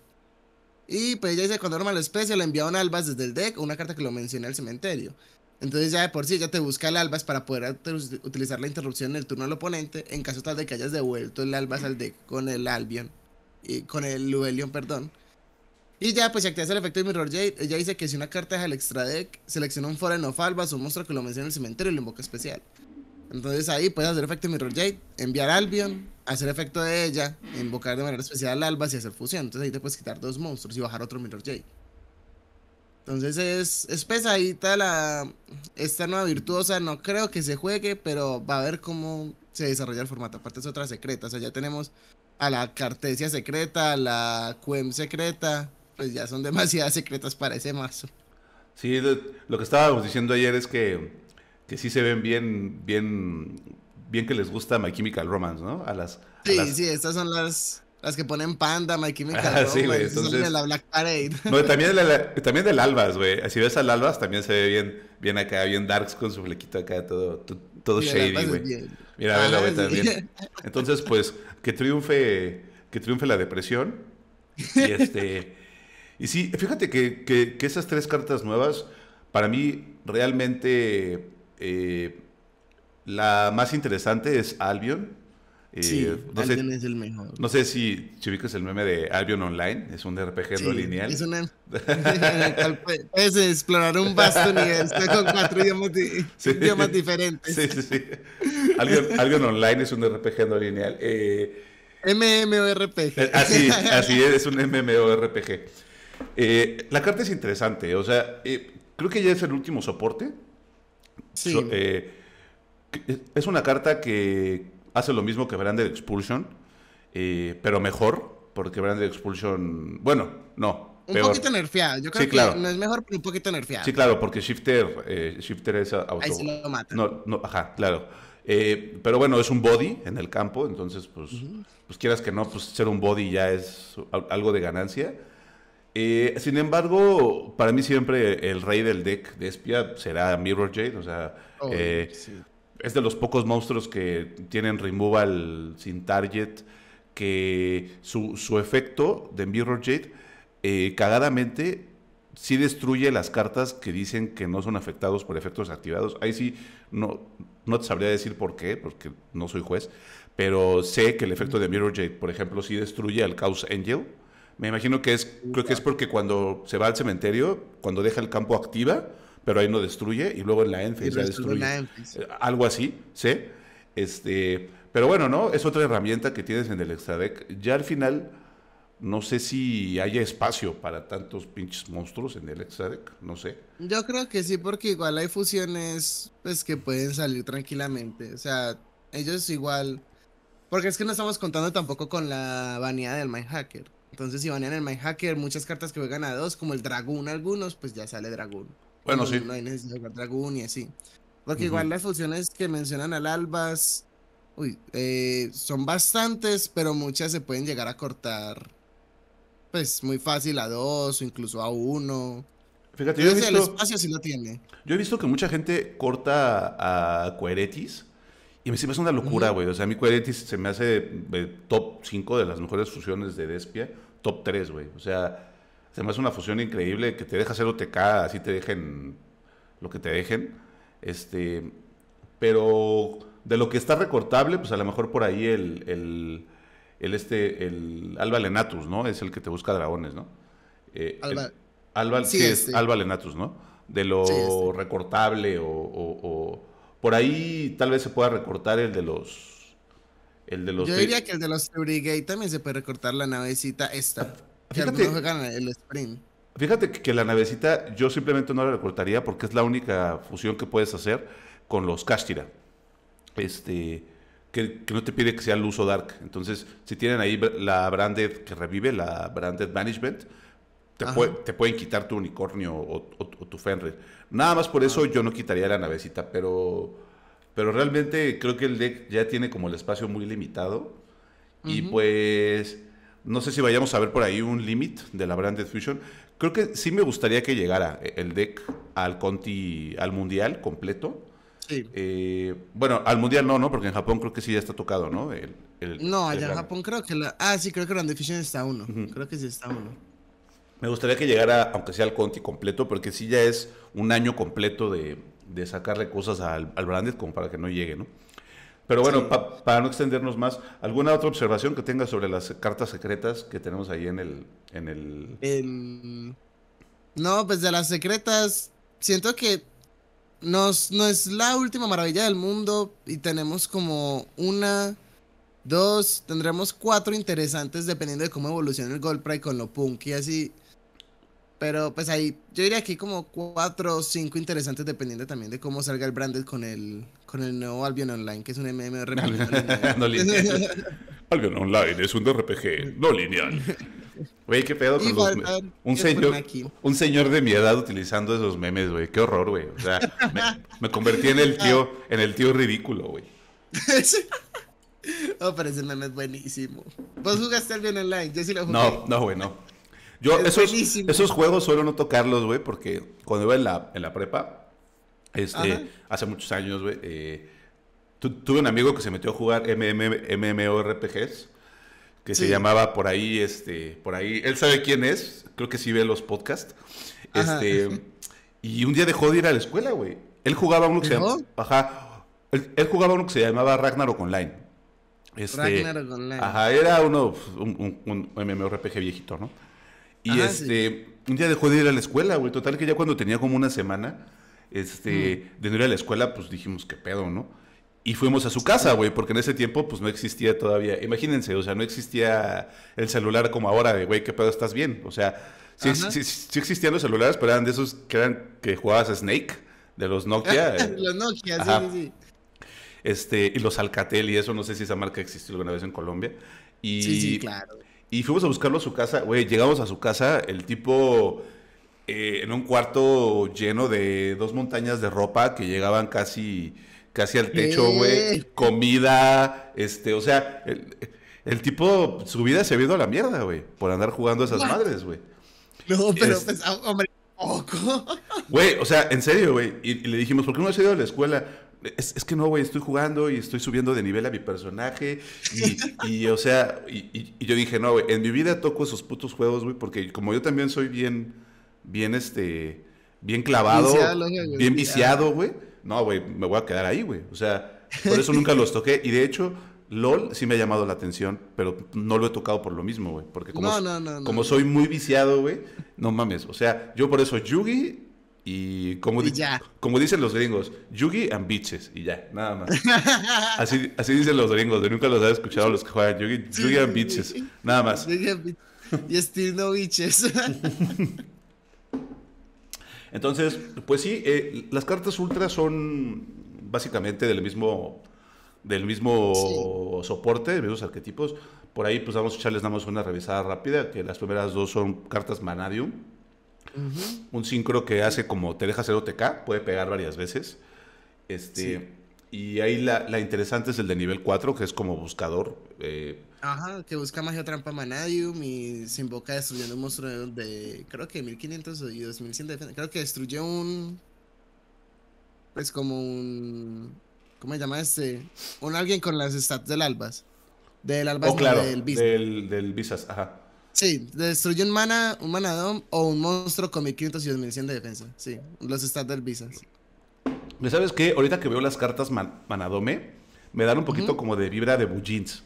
Y pues ya dice, cuando arma la especie, le envía un albas desde el deck o una carta que lo menciona al cementerio. Entonces ya de por sí ya te busca el albas para poder utilizar la interrupción en el turno del oponente en caso tal de que hayas devuelto el albas al deck con el Albion, y con el luelion, perdón. Y ya, pues si activas el efecto de Mirror Jade, ella dice que si una carta deja el extra deck, selecciona un Foreign of Albas o un monstruo que lo menciona al el cementerio y lo invoca especial. Entonces ahí puedes hacer efecto Mirror Jade, enviar Albion, hacer efecto de ella, invocar de manera especial al Alba... y hacer fusión. Entonces ahí te puedes quitar dos monstruos y bajar otro Mirror Jade. Entonces es, es pesadita la esta nueva virtuosa, no creo que se juegue, pero va a ver cómo se desarrolla el formato. Aparte es otra secreta, o sea, ya tenemos a la Cartesia secreta, a la Quem secreta, pues ya son demasiadas secretas para ese marzo... Sí, lo que estábamos diciendo ayer es que que sí se ven bien, bien, bien que les gusta My Chemical Romance, ¿no? A las. sí, sí, estas son las. Las que ponen Panda, My Chemical ah, Romance. Sí, güey. Entonces... de la Black Parade. No, también, también del Albas, güey. Si ves al Albas, también se ve bien, bien acá, bien Darks con su flequito acá, todo, todo Mira, shady, güey. Mira, velo, güey, también. Entonces, pues, que triunfe, que triunfe la depresión. Y este. y sí, fíjate que, que, que esas tres cartas nuevas, para mí, realmente eh, la más interesante es Albion. Eh, sí, no Albion sé, es el mejor. No sé si Chivico es el meme de Albion Online, es un RPG no lineal. Es Puedes explorar un vasto nivel, con cuatro idiomas, diferentes. Sí, sí, sí. Albion, Online es un RPG no lineal. Eh, MMORPG. Así, así es, es un MMORPG. la carta es interesante, o sea, creo que ya es el último soporte eh, eh, es una carta que hace lo mismo que Branded Expulsion, eh, pero mejor, porque Branded Expulsion, bueno, no. Un poquito nerfeado, yo creo que no es mejor, pero un poquito nerfeado. Sí, claro, porque Shifter, eh, Shifter es auto. Ahí se lo mata. ajá, claro. pero bueno, es un body en el campo, entonces pues, pues quieras que no, pues ser un body ya es algo de ganancia. Eh, sin embargo, para mí siempre el rey del deck de espía será Mirror Jade. O sea, eh, es de los pocos monstruos que tienen removal sin target. Que su, efecto de Mirror Jade, eh, cagadamente, sí destruye las cartas que dicen que no son afectados por efectos activados. Ahí sí, no, no te sabría decir por qué, porque no soy juez. Pero sé que el efecto de Mirror Jade, por ejemplo, sí destruye al Chaos Angel me imagino que es, creo que es porque cuando se va al cementerio, cuando deja el campo activa, pero ahí no destruye, y luego en la Enfis la destruye. Eh, algo así, ¿sí? Este, pero bueno, ¿no? Es otra herramienta que tienes en el extra deck. Ya al final, no sé si haya espacio para tantos pinches monstruos en el extra deck, no sé. Yo creo que sí, porque igual hay fusiones pues, que pueden salir tranquilamente. O sea, ellos igual. Porque es que no estamos contando tampoco con la vanidad del hacker. Entonces, si van en el hacker muchas cartas que juegan a dos, como el Dragón algunos, pues ya sale Dragón. Bueno, sí. No hay necesidad de jugar Dragón y así. Porque igual las funciones que mencionan al Albas, uy, eh, son bastantes, pero muchas se pueden llegar a cortar, pues muy fácil a dos o incluso a uno. Fíjate, el espacio sí lo tiene. Yo he visto que mucha gente corta a Coheretis y me, se una locura, güey. O sea, a mí se me hace eh, top 5 de las mejores fusiones de Despia, top 3, güey. O sea, se me hace una fusión increíble que te deja hacer OTK, así te dejen lo que te dejen. Este, pero de lo que está recortable, pues a lo mejor por ahí el, el, este, el Alba Lenatus, ¿no? Es el que te busca dragones, ¿no? Eh, eh, Alba. sí, es este. Alba Lenatus, ¿no? De lo este. recortable o por ahí tal vez se pueda recortar el de los. El de los. Yo diría que el de los Brigade también se puede recortar la navecita esta. Ah, fíjate, que el sprint. Fíjate que, la navecita yo simplemente no la recortaría porque es la única fusión que puedes hacer con los castira Este. Que, no te pide que sea el uso dark. Entonces, si tienen ahí la branded que revive, la branded management, te, pueden quitar tu unicornio o, o tu Fenrir. Nada más por eso ah. yo no quitaría la navecita, pero, pero realmente creo que el deck ya tiene como el espacio muy limitado. Y pues no sé si vayamos a ver por ahí un límite de la Branded Fusion. Creo que sí me gustaría que llegara eh, el deck al Conti, al Mundial completo. Sí. Eh, bueno, al Mundial no, ¿no? Porque en Japón creo que sí ya está tocado, ¿no? El, no, allá en Japón creo que... La... Ah, sí, creo que Branded Fusion está uno. Creo que sí está uno. Me gustaría que llegara, aunque sea el Conti completo, porque sí ya es un año completo de, sacarle cosas al, al Branded como para que no llegue, ¿no? Pero bueno, para no extendernos más, ¿alguna otra observación que tengas sobre las cartas secretas que tenemos ahí en el... En el... Em, no, pues de las secretas, siento que nos, no es la última maravilla del mundo y tenemos como una, dos, tendremos cuatro interesantes dependiendo de cómo evoluciona el Gold Pride con lo punk y así. Pero pues ahí, yo diría que hay como cuatro o cinco interesantes dependiendo también de cómo salga el branded con el, con el nuevo Albion Online, que es un MMORPG. no lineal. Albion Online es un RPG no lineal. Güey, qué pedo con los un señor un señor de mi edad utilizando esos memes, güey. Qué horror, güey. O sea, me, convertí en el ah. tío en el tío ridículo, güey. oh, pero ese meme es buenísimo. ¿Vos jugaste Albion Online? Yo sí lo jugué. No, no, güey, no. Yo esos, juegos suelo no tocarlos, güey, porque cuando iba en la, en la prepa, este, hace muchos años, güey, eh, tuve un amigo que se metió a jugar MMORPGs que se llamaba por ahí, este, por ahí, él sabe quién es, creo que sí ve los podcasts, este, y un día dejó de ir a la escuela, güey. Él jugaba uno que se llamaba, él, jugaba uno que se llamaba Ragnarok Online. Este, Ragnarok Online. Ajá, era uno, pues, un MMORPG viejito, ¿no? Y este, un día dejó de ir a la escuela, güey. Total que ya cuando tenía como una semana, este, de no ir a la escuela, pues dijimos, qué pedo, ¿no? Y fuimos a su casa, güey, porque en ese tiempo pues no existía todavía, imagínense, o sea, no existía el celular como ahora de, güey, qué pedo, estás bien. O sea, sí, existían los celulares, pero eran de esos que eran que jugabas a Snake, de los Nokia. Eh. los Nokia, sí, sí, sí. Este, y los Alcatel y eso, no sé si esa marca existió alguna vez en Colombia. Y, sí, sí, claro. Y fuimos a buscarlo a su casa, güey, llegamos a su casa, el tipo eh, en un cuarto lleno de dos montañas de ropa que llegaban casi, casi al techo, güey, comida, este, o sea, el, tipo, su vida se ha ido a la mierda, güey, por andar jugando a esas madres, güey. No, pero, pues, hombre, ojo Güey, o sea, en serio, güey. Y, y, le dijimos, ¿por qué no has ido a la escuela? es, que no, güey, estoy jugando y estoy subiendo de nivel a mi personaje. Y, o sea, y, yo dije, no, güey, en mi vida toco esos putos juegos, güey, porque como yo también soy bien, bien, este, bien clavado, bien viciado, güey, no, güey, me voy a quedar ahí, güey. O sea, por eso nunca los toqué. Y de hecho, LOL sí me ha llamado la atención, pero no lo he tocado por lo mismo, güey. Porque como, como soy muy viciado, güey, no mames. O sea, yo por eso Yugi y como, como dicen los gringos, Yugi and bitches, y ya, nada más. Así, dicen los gringos, de nunca los he escuchado los que juegan Yugi, and bitches, nada más. Y no bitches. Entonces, pues sí, eh, las cartas ultra son básicamente del mismo del mismo soporte, de mismos arquetipos. Por ahí, pues vamos a echarles una revisada rápida, que las primeras dos son cartas Manadium un sincro que hace como te deja hacer puede pegar varias veces. Este, Y ahí la, la, interesante es el de nivel 4, que es como buscador. Eh, ajá, que busca magia trampa Manadium y se invoca destruyendo un monstruo de, creo que 1500 y 2100 Creo que destruye un. Pues como un. ¿Cómo se llama este? Un alguien con las stats del Albas. Del Albas oh, del Del, del Visas, ajá. Sí, destruye un mana, un manadom o un monstruo con 1500 y 2100 de defensa. Sí, los estándar Visas. ¿Sabes qué? Ahorita que veo las cartas manadome, me dan un poquito como de vibra de Bujins.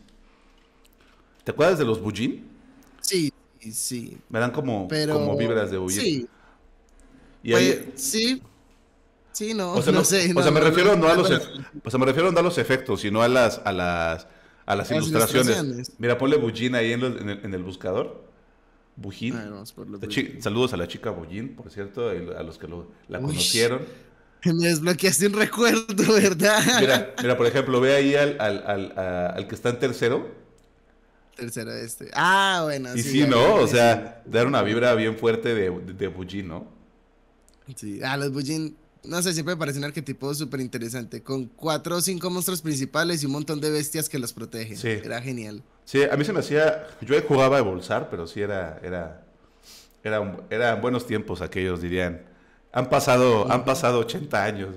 ¿Te acuerdas de los bujins? Sí, sí. Me dan como, como vibras de bujins. Sí. Y pues, Sí. Sí, no, o sea, no, sé. me refiero no a los, e- o sea, me refiero a los efectos, sino a las, a las, a las, ilustraciones. Mira, ponle Bullín ahí en, el, buscador. Bujín. Saludos a la chica Bullín, por cierto, a los que la conocieron. Me desbloqueaste un recuerdo, ¿verdad? Mira, mira por ejemplo, ve ahí al, que está en tercero. Tercero este. Ah, bueno. Y sí, ¿no? O sea, dar una vibra bien fuerte de, de, ¿no? Sí, a los Bullín no sé, siempre me parece un arquetipo súper interesante, con cuatro o cinco monstruos principales y un montón de bestias que los protegen. Era genial. Sí, a mí se me hacía, yo jugaba de bolsar, pero sí era, era, era, eran buenos tiempos aquellos, dirían. Han pasado, han pasado 80 años.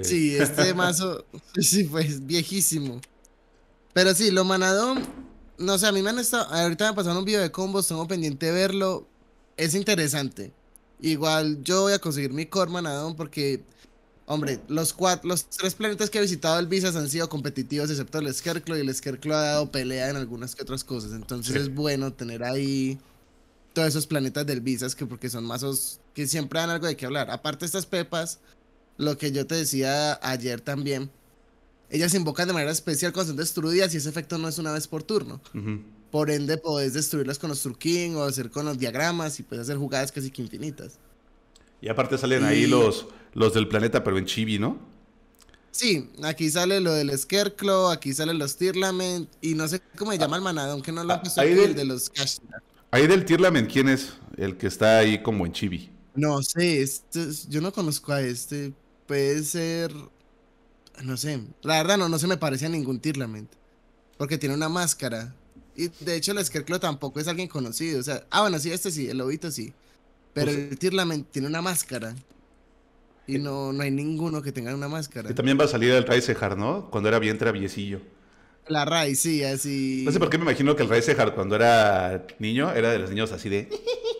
Sí, este mazo, sí, pues, viejísimo. Pero sí, lo manadón, no sé, a mí me han estado, ahorita me pasaron un video de combos, tengo pendiente de verlo, es interesante. Igual yo voy a conseguir mi Corman porque, hombre, los, cuatro, los tres planetas que he visitado el Visas han sido competitivos, excepto el Skerclo, y el Skerclo ha dado pelea en algunas que otras cosas. Entonces es bueno tener ahí todos esos planetas del Visas, que porque son mazos que siempre dan algo de qué hablar. Aparte estas pepas, lo que yo te decía ayer también, ellas invocan de manera especial cuando son destruidas y ese efecto no es una vez por turno. Por ende, podés destruirlas con los truquín o hacer con los diagramas y puedes hacer jugadas casi que infinitas. Y aparte salen ahí los, los del planeta, pero en chibi, ¿no? Sí, aquí sale lo del Skerklo. aquí salen los Tirlament y no sé cómo se ah. llama el manada, aunque no lo ah, el de los Cash. Ahí del Tirlament, ¿quién es? El que está ahí como en chibi. No sé, este yo no conozco a este. Puede ser. No sé. La verdad, no, no se me parece a ningún Tirlament. Porque tiene una máscara. Y de hecho, el esquerclo tampoco es alguien conocido. O sea, ah, bueno, sí, este sí, el lobito sí. Pero el tiene una máscara. Y eh. no, no hay ninguno que tenga una máscara. Y también va a salir el Rey ¿no? Cuando era bien traviesillo. La raíz sí, así. No sé por qué me imagino que el Rey cuando era niño era de los niños así de.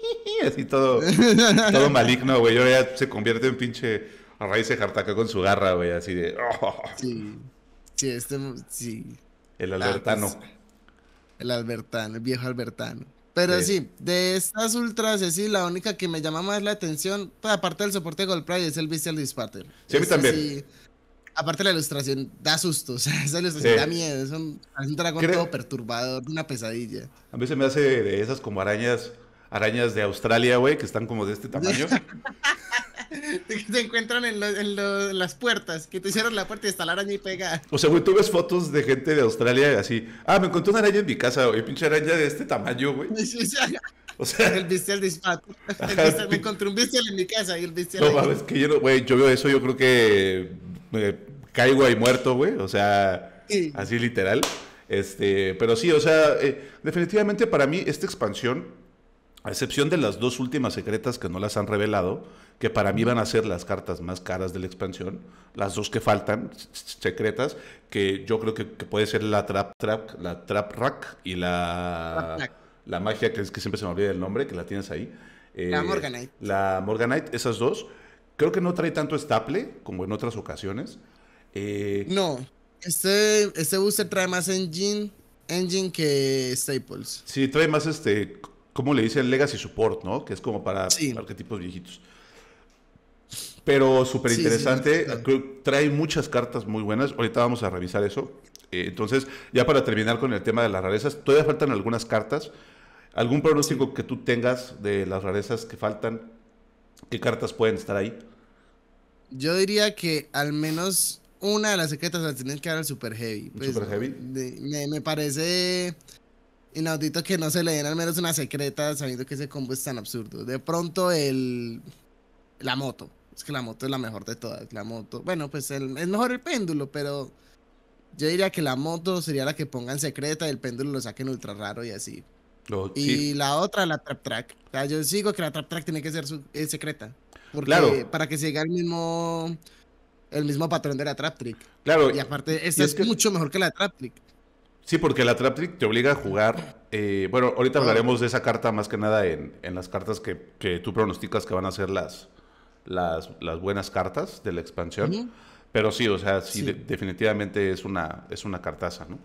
así todo, todo maligno, güey. ya se convierte en pinche Rey taca con su garra, güey, así de. sí. Sí, este. Sí. El ah, Albertano. Pues, el Albertano, el viejo Albertano. Pero sí. de estas ultras, sí, la única que me llama más la atención, pues, aparte del soporte de Golpray, es el Bestial Disparter. Sí, a mí este también. aparte la ilustración, da sustos. Esa ilustración da miedo. Es un, dragón todo perturbador, una pesadilla. A mí se me hace de esas como arañas, arañas de Australia, güey, que están como de este tamaño. Se encuentran en, las puertas, que te hicieron la puerta y está la araña y pega. O sea, güey, tú ves fotos de gente de Australia así, ah, me encontré una araña en mi casa, güey, pinche araña de este tamaño, güey. O sea, el bestial disparo. me encontré un bestial en mi casa y el bestial. No es que yo güey, yo veo eso, yo creo que eh, caigo ahí muerto, güey, o sea, así literal. Este, pero sí, o sea, eh, definitivamente para mí esta expansión, a excepción de las dos últimas secretas que no las han revelado, que para mí van a ser las cartas más caras de la expansión, las dos que faltan, secretas, que yo creo que, puede ser la Trap Trap, la Trap Rack y la, la magia que, es, que siempre se me olvida el nombre, que la tienes ahí. Eh, la Morganite. La Morganite, esas dos. Creo que no trae tanto staple como en otras ocasiones. Eh, no, este, este booster trae más engine, engine que staples. Sí, trae más este, ¿cómo le dicen? Legacy support, ¿no? Que es como para arquetipos viejitos. Pero súper interesante, trae muchas cartas muy buenas, ahorita vamos a revisar eso. Eh, entonces, ya para terminar con el tema de las rarezas, todavía faltan algunas cartas. ¿Algún pronóstico que tú tengas de las rarezas que faltan? ¿Qué cartas pueden estar ahí? Yo diría que al menos una de las secretas la tienen que dar al Super Heavy. Pues, super Heavy? me, parece inaudito que no se le den al menos una secreta sabiendo que ese combo es tan absurdo. De pronto el... La moto. Es que la moto es la mejor de todas. La moto, bueno, pues el, es mejor el péndulo, pero yo diría que la moto sería la que pongan secreta y el péndulo lo saquen ultra raro y así. y la otra, la Trap Track. O sea, yo sigo que la Trap Track tiene que ser secreta. Porque, claro. Para que siga el mismo el mismo patrón de la Trap Trick. Claro. Y aparte, esta es, mucho mejor que la Trap Trick. Sí, porque la Trap Trick te obliga a jugar. Eh, bueno, ahorita hablaremos de esa carta más que nada en, las cartas que, que, tú pronosticas que van a ser las, las, las buenas cartas de la expansión. Pero sí, o sea, sí, definitivamente es una, es una cartaza, ¿no?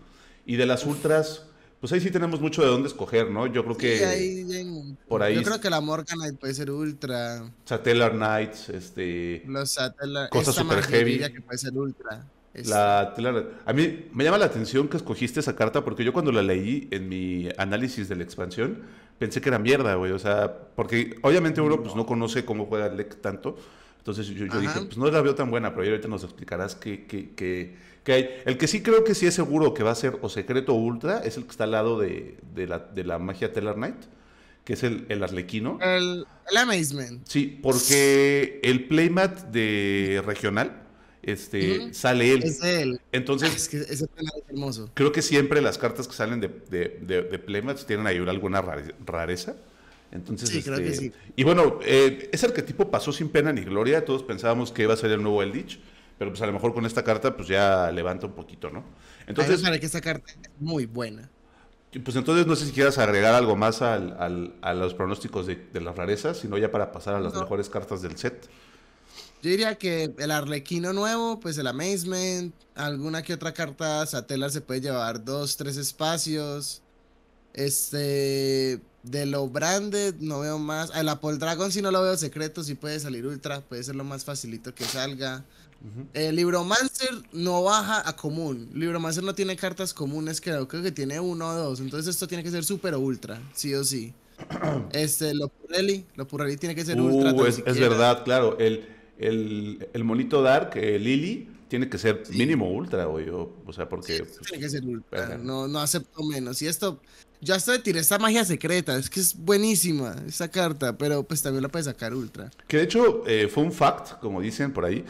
Y de las ultras, pues ahí sí tenemos mucho de dónde escoger, ¿no? Yo creo que. por ahí. Yo creo que la Morganite puede ser ultra. Satellar Knights, este. Los Cosas super heavy. La, a mí me llama la atención que escogiste esa carta porque yo cuando la leí en mi análisis de la expansión, pensé que era mierda, güey. O sea, porque obviamente uno pues, no conoce cómo juega el deck tanto. Entonces yo, dije, pues no la veo tan buena, pero ahorita nos explicarás que hay. El que sí creo que sí es seguro que va a ser o secreto o ultra es el que está al lado de, de, la, magia Teller Knight, que es el, el arlequino. el Amazement. Sí, porque el playmat de regional este, sale él. Entonces, ah, es que es hermoso. Creo que siempre las cartas que salen de, de, de, de tienen ahí alguna rareza. Entonces, este, Y bueno, eh, ese arquetipo pasó sin pena ni gloria. Todos pensábamos que iba a salir el nuevo Eldritch, pero pues a lo mejor con esta carta pues ya levanta un poquito, ¿no? Entonces, para que esta carta es muy buena. Pues entonces no sé si quieras agregar algo más al, a los pronósticos de, las rarezas, sino ya para pasar a las mejores cartas del set. Yo diría que el Arlequino nuevo, pues el Amazement, alguna que otra carta Satellar se puede llevar dos, tres espacios. Este. De lo branded no veo más. El Apple Dragon si no lo veo secreto, si puede salir ultra, puede ser lo más facilito que salga. El Libromancer no baja a común. Libromancer no tiene cartas comunes, creo, creo que tiene uno o dos. Entonces esto tiene que ser super ultra, sí o sí. este, lo Lopurelli tiene que ser uh, ultra. Es, es verdad, claro. El, el, monito Dark, eh, Lily, tiene que ser mínimo ultra, o O, sea, porque. Pues, no, no acepto menos. Y esto. Ya estoy de tiré esta magia secreta. Es que es buenísima esa carta. Pero pues también la puede sacar ultra. Que de hecho, eh, fue un fact, como dicen por ahí.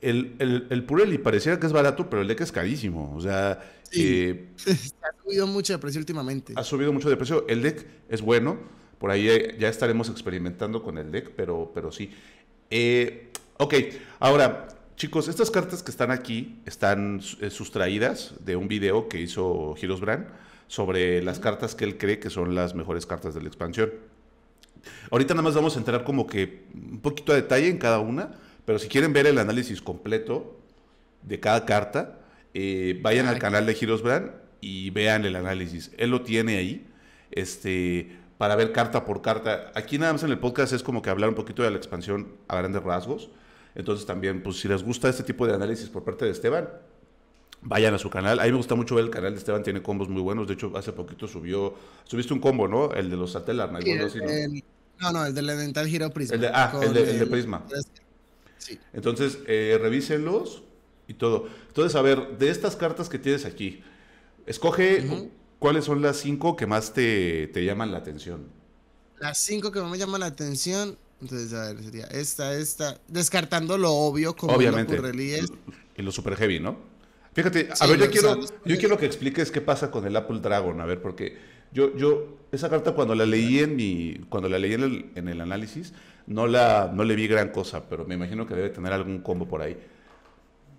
El, el, el parecía pareciera que es barato, pero el deck es carísimo. O sea. Eh, ha subido mucho de precio últimamente. Ha subido mucho de precio. El deck es bueno. Por ahí ya estaremos experimentando con el deck, pero, pero sí. Eh, Ok, ahora, chicos, estas cartas que están aquí están eh, sustraídas de un video que hizo Giros Brand sobre las cartas que él cree que son las mejores cartas de la expansión. Ahorita nada más vamos a entrar como que un poquito a detalle en cada una, pero si quieren ver el análisis completo de cada carta, eh, vayan al canal de Giros Brand y vean el análisis. Él lo tiene ahí. Este para ver carta por carta. Aquí nada más en el podcast es como que hablar un poquito de la expansión a grandes rasgos entonces también, pues si les gusta este tipo de análisis por parte de Esteban, vayan a su canal. A mí me gusta mucho ver el canal de Esteban, tiene combos muy buenos. De hecho, hace poquito subió, subiste un combo, ¿no? El de los Satellar, ¿no? no, no, el del elemental giro Prisma. ah, el de, Prisma. sí. Entonces, eh, revísenlos y todo. Entonces, a ver, de estas cartas que tienes aquí, escoge cuáles son las cinco que más te, te llaman la atención. Las cinco que más me llaman la atención, entonces, a ver, sería esta, esta. Descartando lo obvio como Obviamente. ¿eh? y lo super heavy, ¿no? Fíjate, a ver, yo quiero, yo quiero que expliques qué pasa con el Apple Dragon, a ver, porque yo, yo, esa carta cuando la leí en mi, cuando la leí en el, en el análisis, no la, no le vi gran cosa, pero me imagino que debe tener algún combo por ahí.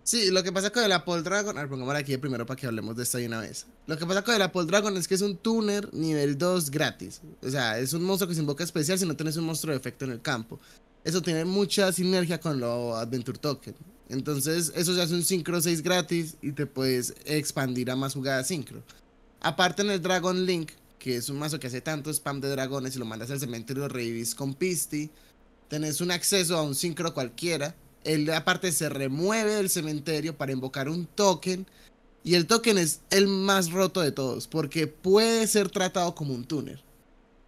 Sí, lo que pasa con el Apple Dragon, a ver, pongámoslo aquí primero para que hablemos de esto de una vez. Lo que pasa con el Apple Dragon es que es un tuner nivel 2 gratis. O sea, es un monstruo que se invoca especial si no tienes un monstruo de efecto en el campo. Eso tiene mucha sinergia con lo Adventure Token. Entonces, eso ya es un Synchro 6 gratis y te puedes expandir a más jugadas Synchro. Aparte en el Dragon Link, que es un mazo que hace tanto spam de dragones y lo mandas al cementerio, lo revivís con Pisty. Tenés un acceso a un Synchro cualquiera él aparte se remueve del cementerio para invocar un token. Y el token es el más roto de todos, porque puede ser tratado como un túnel.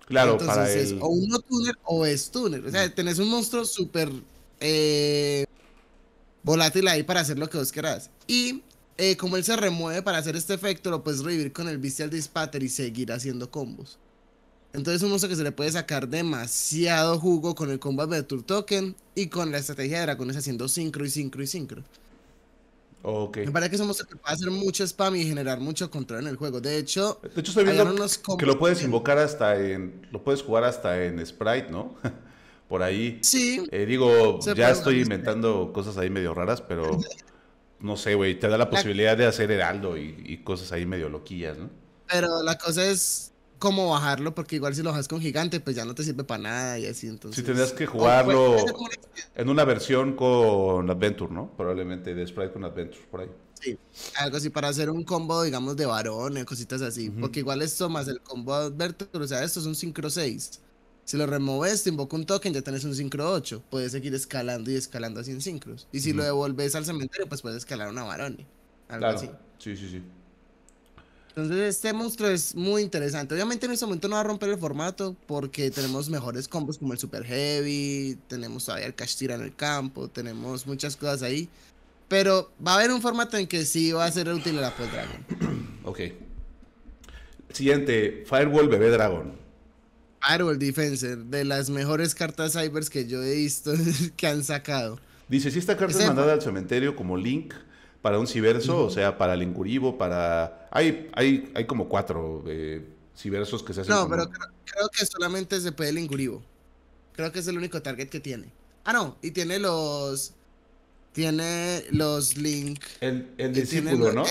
Claro, Entonces es o un no tuner o es túnel. O sea, mm. tenés un monstruo súper eh, volátil ahí para hacer lo que vos querás. Y eh, como él se remueve para hacer este efecto, lo puedes revivir con el Bestial Dispatcher y seguir haciendo combos. Entonces es un monstruo que se le puede sacar demasiado jugo con el combat de Tour Token y con la estrategia de dragones haciendo sincro y sincro y sincro. Okay. Me parece que es un monstruo que puede hacer mucho spam y generar mucho control en el juego. De hecho, de hecho estoy viendo que lo puedes invocar hasta en. Lo puedes jugar hasta en Sprite, ¿no? Por ahí. Sí. Eh, digo, ya estoy inventando cosas ahí medio raras, pero. no sé, güey. Te da la posibilidad de hacer heraldo y cosas ahí medio loquillas, ¿no? Pero la cosa es cómo bajarlo, porque igual si lo bajas con gigante, pues ya no te sirve para nada y así. Entonces... Si tenías tendrías que pues, jugarlo en una versión con Adventure, ¿no? Probablemente de Sprite con Adventure, por ahí. Sí, algo así para hacer un combo, digamos, de varones, eh, cositas así. Porque igual esto más el combo Adventure, o sea, esto es un 5-6. Si lo removes, te invoca un token, ya tienes un sincro 8. Puedes seguir escalando y escalando así en sincros. Y si lo devolves al cementerio, pues puedes escalar una varón Algo así. Sí, sí, sí. Entonces este monstruo es muy interesante. Obviamente en este momento no va a romper el formato porque tenemos mejores combos como el Super Heavy, tenemos todavía el Tira en el campo, tenemos muchas cosas ahí. Pero va a haber un formato en que sí va a ser útil el Apple Dragon. Ok. Siguiente, Firewall Bebé Dragon. Firewall Defenser, de las mejores cartas cybers que yo he visto que han sacado. Dice, si esta carta es, mandada al cementerio como Link, para un ciberso, o sea, para el incurivo, para... Hay, hay, hay como cuatro eh, cibersos que se hacen. No, pero creo, que solamente se puede el incurivo. Creo que es el único target que tiene. Ah, no, y tiene los... Tiene los link... El, discípulo, ¿no?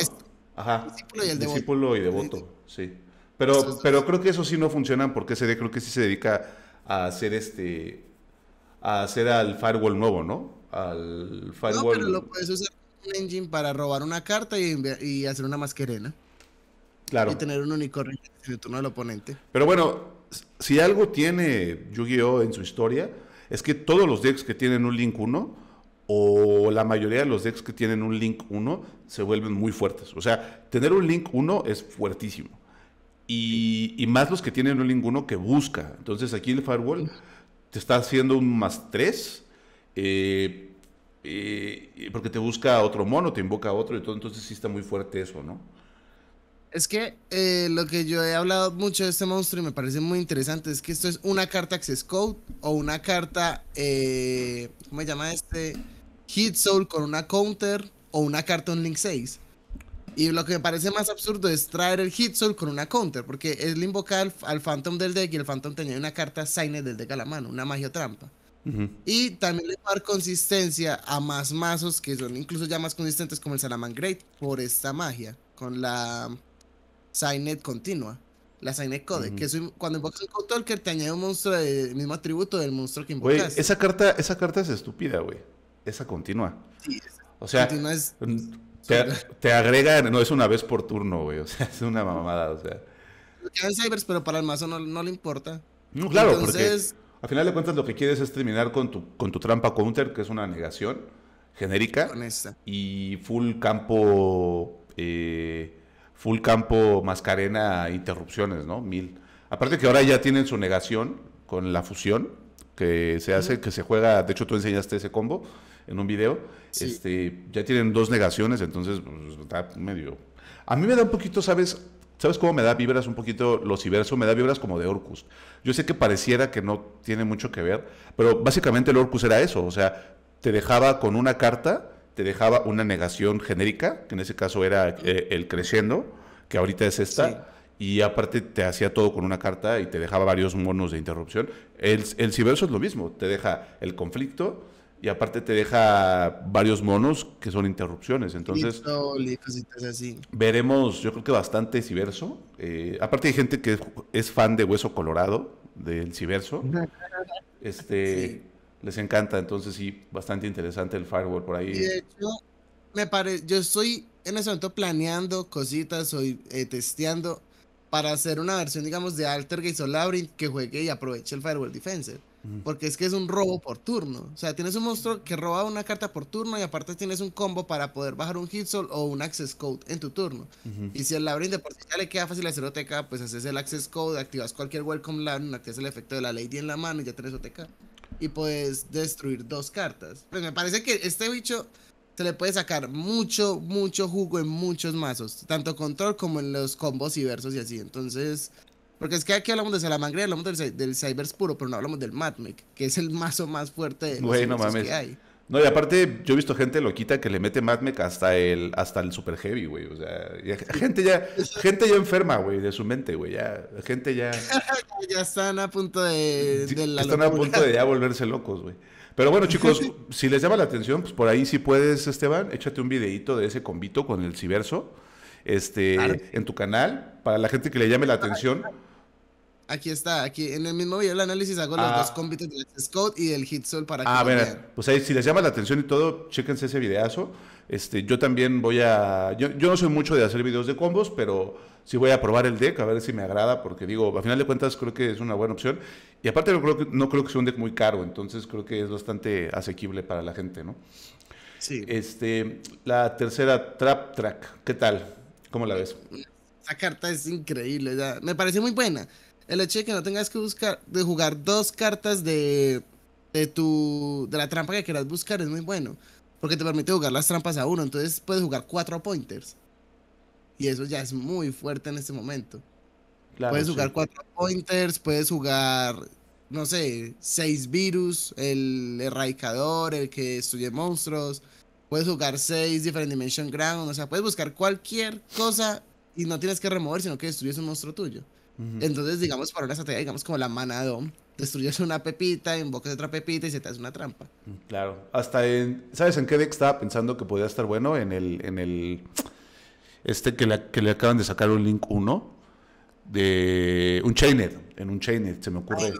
Ajá. El discípulo y el discípulo devoto. sí. Pero, pues, pero creo que eso sí no funcionan porque se creo que sí se dedica a hacer este... A hacer al firewall nuevo, ¿no? Al firewall... No, pero lo puedes usar un engine para robar una carta y, hacer una masquerena. Claro. Y tener un unicornio en el turno del oponente. Pero bueno, si algo tiene Yu-Gi-Oh! en su historia, es que todos los decks que tienen un Link 1 o la mayoría de los decks que tienen un Link 1 se vuelven muy fuertes. O sea, tener un Link 1 es fuertísimo. Y, más los que tienen un Link 1 que busca. Entonces aquí el Firewall te está haciendo un más 3. Eh, y porque te busca otro mono, te invoca otro y todo, entonces sí está muy fuerte eso, ¿no? Es que eh, lo que yo he hablado mucho de este monstruo y me parece muy interesante es que esto es una carta Access Code o una carta, eh, ¿cómo se llama este? Hit Soul con una counter o una carta un Link 6. Y lo que me parece más absurdo es traer el Hit Soul con una counter, porque él invoca al, al, Phantom del deck y el Phantom tenía una carta Signet del deck a la mano, una magia trampa. Y también le va a dar consistencia a más mazos que son incluso ya más consistentes como el Salaman Great por esta magia con la Signet Continua, la Signet Code, que es, cuando invocas un Talker te añade un monstruo del mismo atributo del monstruo que invocas esa carta, esa carta es estúpida, güey. Esa continua. o sea, te, te, agrega, no es una vez por turno, güey. O sea, es una mamada, o sea. Quedan cybers, pero para el mazo no, le importa. No, claro, Entonces, al final de cuentas, lo que quieres es terminar con tu, con tu trampa counter, que es una negación genérica. Y full campo. Eh, full campo mascarena interrupciones, ¿no? Mil. Aparte que ahora ya tienen su negación con la fusión que se hace, que se juega, de hecho tú enseñaste ese combo en un video, este, ya tienen dos negaciones, entonces pues, está medio... A mí me da un poquito, ¿sabes? ¿Sabes cómo me da vibras un poquito los Ciberso? Me da vibras como de Orcus. Yo sé que pareciera que no tiene mucho que ver, pero básicamente el Orcus era eso. O sea, te dejaba con una carta, te dejaba una negación genérica, que en ese caso era eh, el creciendo, que ahorita es esta. Y aparte te hacía todo con una carta y te dejaba varios monos de interrupción. El, el Ciberso es lo mismo, te deja el conflicto, y aparte te deja varios monos que son interrupciones. Entonces, así. veremos, yo creo que bastante Civerso. Eh, aparte hay gente que es fan de Hueso Colorado, del Civerso. este, Les encanta, entonces sí, bastante interesante el firewall por ahí. me yo estoy en ese momento planeando cositas, estoy eh, testeando para hacer una versión, digamos, de Gates o Labyrinth que juegue y aproveche el Firewall Defense porque es que es un robo por turno. O sea, tienes un monstruo que roba una carta por turno y aparte tienes un combo para poder bajar un hit o un access code en tu turno. Y si el laberinto por sí ya le queda fácil hacer OTK, pues haces el access code, activas cualquier welcome land, activas el efecto de la lady en la mano y ya tienes OTK. Y puedes destruir dos cartas. Pues me parece que este bicho se le puede sacar mucho, mucho jugo en muchos mazos. Tanto control como en los combos y versos y así. Entonces... Porque es que aquí hablamos de Salamangre, hablamos del, del puro, pero no hablamos del Matmec, que es el mazo más fuerte de los que hay. No, y aparte, yo he visto gente loquita que le mete Madmec hasta el, hasta el super heavy, güey. O sea, gente ya, gente ya enferma, güey, de su mente, güey. Ya, gente ya. ya están a punto de. de están a punto de ya volverse locos, güey. Pero bueno, chicos, si les llama la atención, pues por ahí si puedes, Esteban, échate un videito de ese convito con el Ciberso este, en tu canal, para la gente que le llame la atención. Aquí está, aquí en el mismo video del análisis hago los dos ah. cómbitos del Scott y del Soul para ah, que. Ah, bueno, pues ahí si les llama la atención y todo, chéquense ese videazo. Este, yo también voy a. Yo, no soy mucho de hacer videos de combos, pero sí voy a probar el deck, a ver si me agrada, porque digo, a final de cuentas creo que es una buena opción. Y aparte no creo que, sea un deck muy caro, entonces creo que es bastante asequible para la gente, ¿no? Sí. Este, la tercera, Trap Track, ¿qué tal? ¿Cómo la ves? La carta es increíble, me parece muy buena el hecho de que no tengas que buscar, de jugar dos cartas de, tu, de la trampa que quieras buscar es muy bueno, porque te permite jugar las trampas a uno, entonces puedes jugar cuatro pointers. Y eso ya es muy fuerte en este momento. puedes jugar cuatro pointers, puedes jugar, no sé, seis virus, el erradicador, el que destruye monstruos. Puedes jugar seis Different Dimension Ground, o sea, puedes buscar cualquier cosa y no tienes que remover, sino que destruyes un monstruo tuyo. Entonces, digamos, para una estrategia, digamos, como la mana destruyes una pepita, invocas otra pepita y se te hace una trampa. Mm, claro. Hasta en. ¿Sabes en qué deck estaba pensando que podía estar bueno? En el. En el este que le, que le acaban de sacar un link 1 de un chained en un chained se me ocurre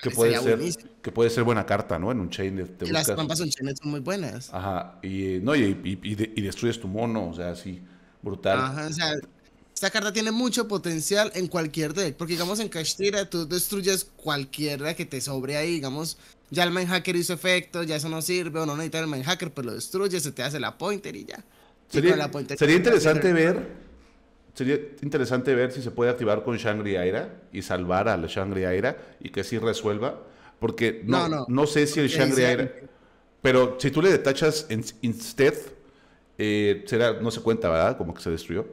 que puede ser que puede ser buena carta no en un chained te las trampas en chained son muy buenas ajá y no y, destruyes tu mono o sea así brutal ajá, o sea, esta carta tiene mucho potencial en cualquier deck, porque digamos en Kashtira tú destruyes Cualquier la que te sobre ahí, digamos, ya el Hacker hizo efecto, ya eso no sirve, o no necesita el Hacker, pero pues lo destruye, se te hace la pointer y ya. Sería, interesante ver sería interesante ver si se puede activar con Shangri-Aira y salvar a la Shangri-Aira y que así resuelva. Porque no, no, sé si el Shangri-Aira. Pero si tú le detachas instead, eh, será, no se cuenta, ¿verdad? Como que se destruyó.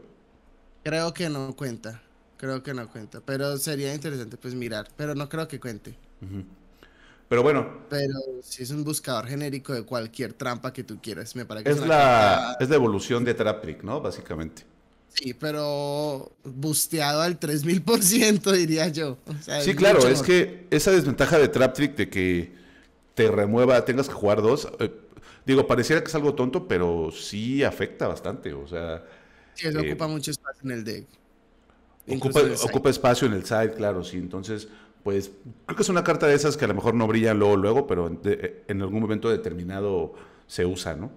Creo que no cuenta. Creo que no cuenta. Pero sería interesante pues mirar. Pero no creo que cuente. Pero bueno. Pero si es un buscador genérico de cualquier trampa que tú quieras, me parece. Es, que la, es la evolución de Traptrick, ¿no? Básicamente. Sí, pero busteado al 3000%, diría yo. sí, claro, es que esa desventaja de Trap Trick de que te remueva, tengas que jugar dos, eh, digo, pareciera que es algo tonto, pero sí afecta bastante. O sea, Sí, eso ocupa eh, mucho espacio en el deck. Ocupa, espacio en el side, claro, sí. Entonces, pues creo que es una carta de esas que a lo mejor no brilla luego, luego, pero en, algún momento determinado se usa, ¿no?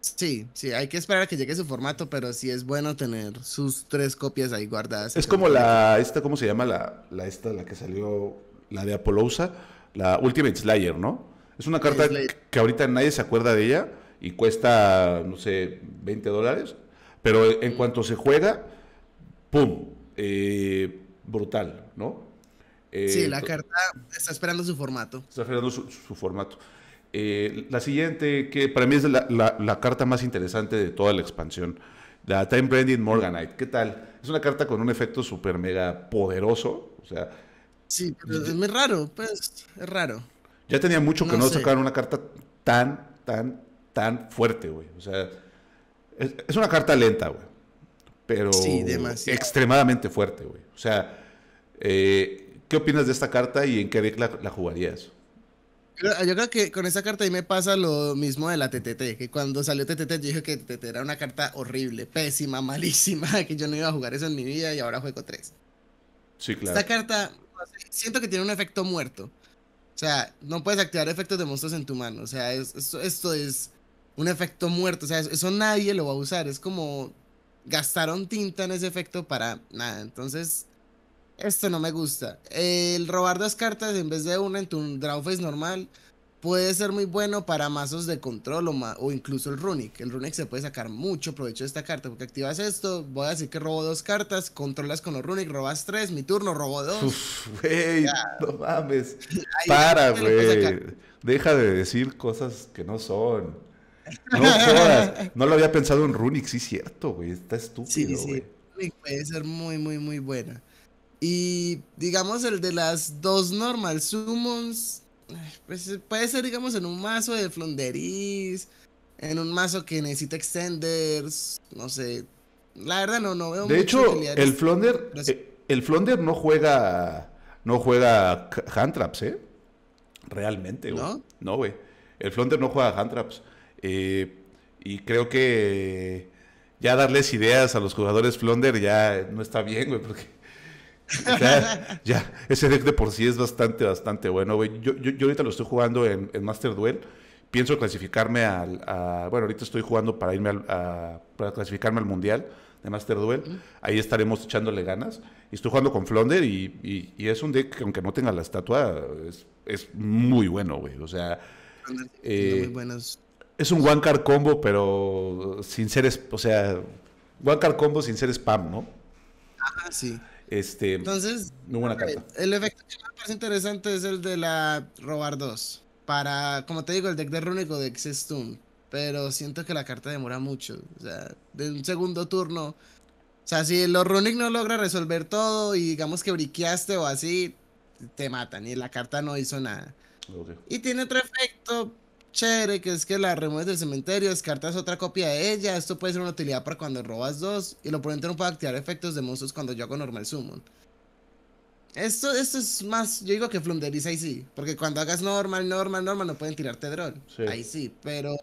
Sí, sí, hay que esperar a que llegue su formato, pero sí es bueno tener sus tres copias ahí guardadas. Es como la, esta, ¿cómo se llama? La, la esta, la que salió, la de Apolousa, la Ultimate Slayer, ¿no? Es una carta que ahorita nadie se acuerda de ella y cuesta, no sé, 20 dólares, pero en cuanto se juega, ¡pum! Eh, brutal, ¿no? Eh, sí, la carta está esperando su formato. Está esperando su, formato. Eh, la siguiente, que para mí es la, carta más interesante de toda la expansión, la Time Branded Morganite. ¿Qué tal? Es una carta con un efecto súper mega poderoso. O sea. Sí, pero es raro, pues, es raro. Ya tenía mucho que no, no sacar una carta tan, tan, tan fuerte, güey. O sea, es, una carta lenta, güey. Pero extremadamente fuerte, güey. O sea, eh, ¿qué opinas de esta carta y en qué deck la, jugarías? Yo creo que con esa carta mí me pasa lo mismo de la TTT, que cuando salió TTT yo dije que TTT era una carta horrible, pésima, malísima, que yo no iba a jugar eso en mi vida y ahora juego tres Sí, claro. Esta carta siento que tiene un efecto muerto. O sea, no puedes activar efectos de monstruos en tu mano. O sea, esto es un efecto muerto. O sea, eso nadie lo va a usar. Es como gastaron tinta en ese efecto para nada. Entonces, esto no me gusta. El robar dos cartas en vez de una en tu draw face normal puede ser muy bueno para mazos de control o, incluso el runic. El runic se puede sacar mucho provecho de esta carta porque activas esto, voy a decir que robo dos cartas, controlas con los runic, robas tres, mi turno, robo dos. Uf, Wey... no mames. Para, güey. Deja de decir cosas que no son. No lo había pensado en Runic, sí, cierto, güey. Está estúpido, sí, güey. puede ser muy, muy, muy buena. Y digamos el de las dos normal summons. Pues, puede ser, digamos, en un mazo de flonderis. En un mazo que necesita extenders. No sé. La verdad no, no veo De hecho, el Flonder. Eh, el Flonder no juega. No juega handtraps ¿eh? Realmente, güey. ¿No? No, güey. El Flonder no juega hand traps. Eh, y creo que ya darles ideas a los jugadores flonder ya no está bien, güey, porque ya, ese deck de por sí es bastante, bastante bueno, güey. Yo, yo, ahorita lo estoy jugando en, Master Duel. Pienso clasificarme al. bueno, ahorita estoy jugando para irme al, para clasificarme al mundial de Master Duel. Ahí estaremos echándole ganas. Y estoy jugando con flonder y, es un deck que, aunque no tenga la estatua, es, muy bueno, güey. O sea. Eh, muy buenos es un one card combo, pero sin ser, o sea, one card combo sin ser spam, ¿no? Ah, sí. Este, Entonces, buena carta. Eh, el efecto que me parece interesante es el de la robar dos. Para, como te digo, el deck de o de Xestum. Pero siento que la carta demora mucho. O sea, de un segundo turno. O sea, si los runic no logra resolver todo y digamos que briqueaste o así, te matan y la carta no hizo nada. Y tiene otro efecto, chévere, que es que la remueves del cementerio, descartas otra copia de ella. Esto puede ser una utilidad para cuando robas dos. Y el oponente no puede activar efectos de monstruos cuando yo hago normal summon. Esto, esto es más, yo digo que flunderiza, ahí sí. Porque cuando hagas normal, normal, normal, no pueden tirarte dron. Ahí sí, pero...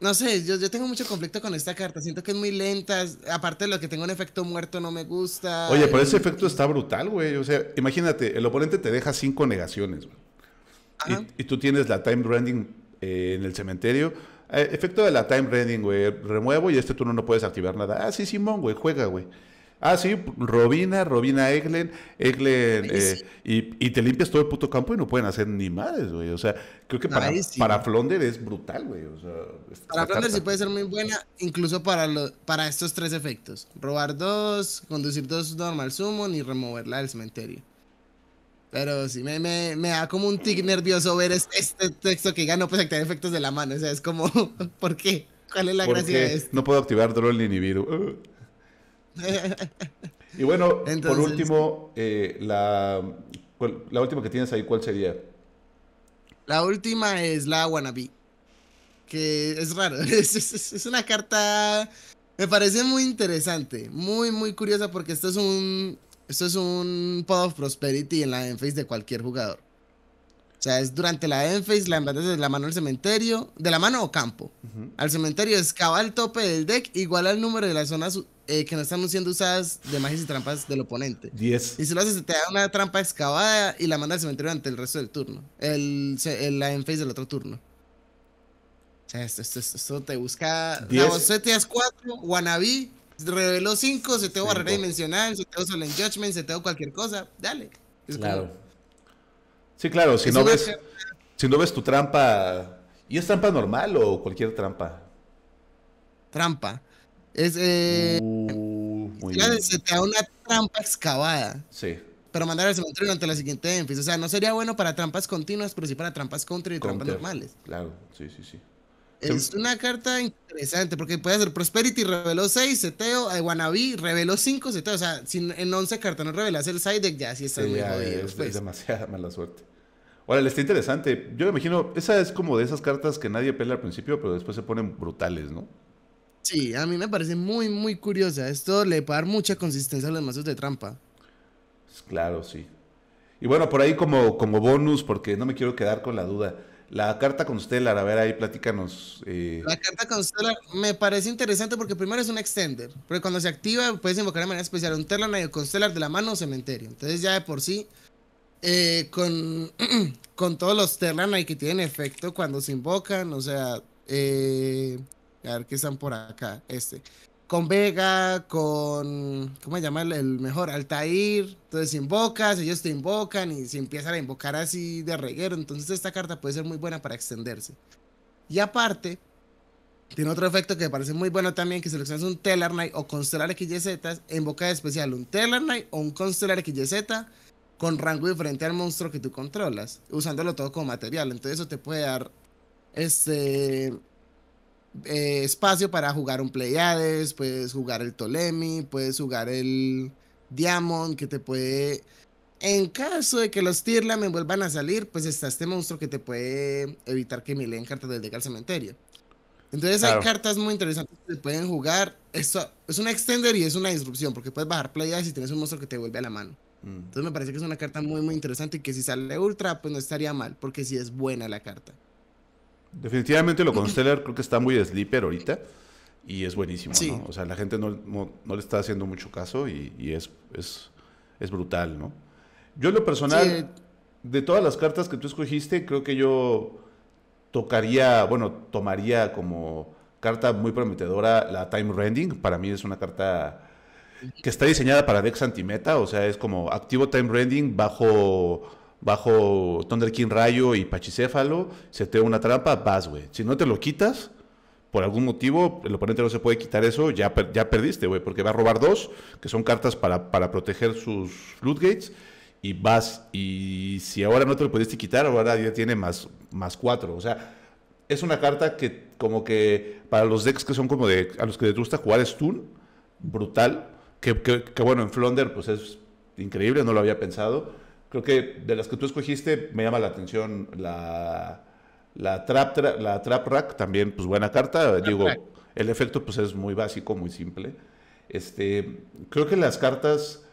No sé, yo, yo tengo mucho conflicto con esta carta. Siento que es muy lenta. Aparte de lo que tengo un efecto muerto, no me gusta. Oye, pero eh, ese efecto está brutal, güey. O sea, imagínate, el oponente te deja cinco negaciones, güey y, tú tienes la time branding eh, en el cementerio. Eh, efecto de la time branding, güey. Remuevo y este tú no puedes activar nada. Ah, sí, Simón, güey, juega, güey. Ah, sí, Robina, Robina Eglen, Eglen, eh, y, te limpias todo el puto campo y no pueden hacer ni madres, güey. O sea, creo que para, Flonder es brutal, güey. para Flonder sí puede ser muy buena, incluso para, para estos tres efectos. Robar dos, conducir dos normal summon y removerla del cementerio. Pero sí, me, da como un tic nervioso ver este, texto que ganó pues puede activar efectos de la mano. O sea, es como, ¿por qué? ¿Cuál es la gracia de esto? No puedo activar Droll ni Nibiru. Uh. y bueno, por último, eh, la, la última que tienes ahí, ¿cuál sería? La última es la Wannabe. Que es raro. es, es una carta. Me parece muy interesante. Muy, muy curiosa porque esto es un esto es un Pod of Prosperity en la Enface de cualquier jugador. O sea, es durante la Enface, la embates de la mano al cementerio, de la mano o campo. Al cementerio excava el tope del deck igual al número de las zonas eh, que no están siendo usadas de magias y trampas del oponente. 10. Y si lo haces, te da una trampa excavada y la manda al cementerio durante el resto del turno. El, la la Enface del otro turno. O sea, esto, esto, esto, te busca. 10. La 4, Wannabe reveló cinco, se te va a dimensional, se te va solo en judgment, se te va cualquier cosa, dale. claro. Sí, claro, si no, ves, si no ves tu trampa, ¿y es trampa normal o cualquier trampa? Trampa. Es, eh, uh, se te da una trampa excavada. Sí. Pero mandar al cementerio durante la siguiente énfasis. O sea, no sería bueno para trampas continuas, pero sí para trampas contra y trampas normales. Claro, sí, sí, sí. Es una carta interesante porque puede ser Prosperity reveló 6, Seteo, eh, reveló 5, Seteo. O sea, si en 11 cartas no revelas el side deck, ya sí está muy Es, pues. demasiada mala suerte. Ahora, está interesante. Yo me imagino, esa es como de esas cartas que nadie pelea al principio, pero después se ponen brutales, ¿no? Sí, a mí me parece muy, muy curiosa. Esto le puede dar mucha consistencia a los mazos de trampa. Claro, sí. Y bueno, por ahí como bonus, porque no me quiero quedar con la duda. La carta constellar, a ver ahí platícanos. Eh. La carta constellar me parece interesante porque primero es un extender, porque cuando se activa puedes invocar de manera especial un Terlan y constellar de la mano o cementerio. Entonces ya de por sí, eh, con, con todos los y que tienen efecto cuando se invocan, o sea, eh, a ver qué están por acá, este con Vega, con, ¿cómo llamarle? El mejor, Altair. Entonces invocas, ellos te invocan y se empiezan a invocar así de reguero. Entonces esta carta puede ser muy buena para extenderse. Y aparte, tiene otro efecto que me parece muy bueno también, que seleccionas un Teller Knight o Constellar XYZ, invoca de especial un Teller Knight o un Constellar XYZ con rango diferente al monstruo que tú controlas, usándolo todo como material. Entonces eso te puede dar este eh, espacio para jugar un Pleiades, puedes jugar el Ptolemy, puedes jugar el Diamond, que te puede... En caso de que los Tirla me vuelvan a salir, pues está este monstruo que te puede evitar que me leen cartas del deck al cementerio. Entonces hay cartas muy interesantes que pueden jugar. Esto es un extender y es una disrupción, porque puedes bajar Pleiades y tienes un monstruo que te vuelve a la mano. Mm. Entonces me parece que es una carta muy muy interesante y que si sale ultra, pues no estaría mal, porque si es buena la carta. Definitivamente lo con creo que está muy sleeper ahorita y es buenísimo. ¿no? O sea, la gente no, le está haciendo mucho caso y, es, brutal, ¿no? Yo en lo personal, de todas las cartas que tú escogiste, creo que yo tocaría, bueno, tomaría como carta muy prometedora la Time Rending. Para mí es una carta que está diseñada para decks antimeta, o sea, es como activo Time Rending bajo bajo Thunder King Rayo y Pachicéfalo, se te da una trampa, vas, güey. Si no te lo quitas, por algún motivo, el oponente no se puede quitar eso, ya, ya perdiste, güey, porque va a robar dos, que son cartas para, para proteger sus floodgates, y vas, y si ahora no te lo pudiste quitar, ahora ya tiene más, más cuatro, o sea, es una carta que como que para los decks que son como de, a los que les gusta jugar stun, brutal, que, bueno, en Flounder pues es increíble, no lo había pensado, Creo que de las que tú escogiste me llama la atención la, la, trap, la Rack, también pues buena carta. Digo, el efecto pues es muy básico, muy simple. Este, creo que las cartas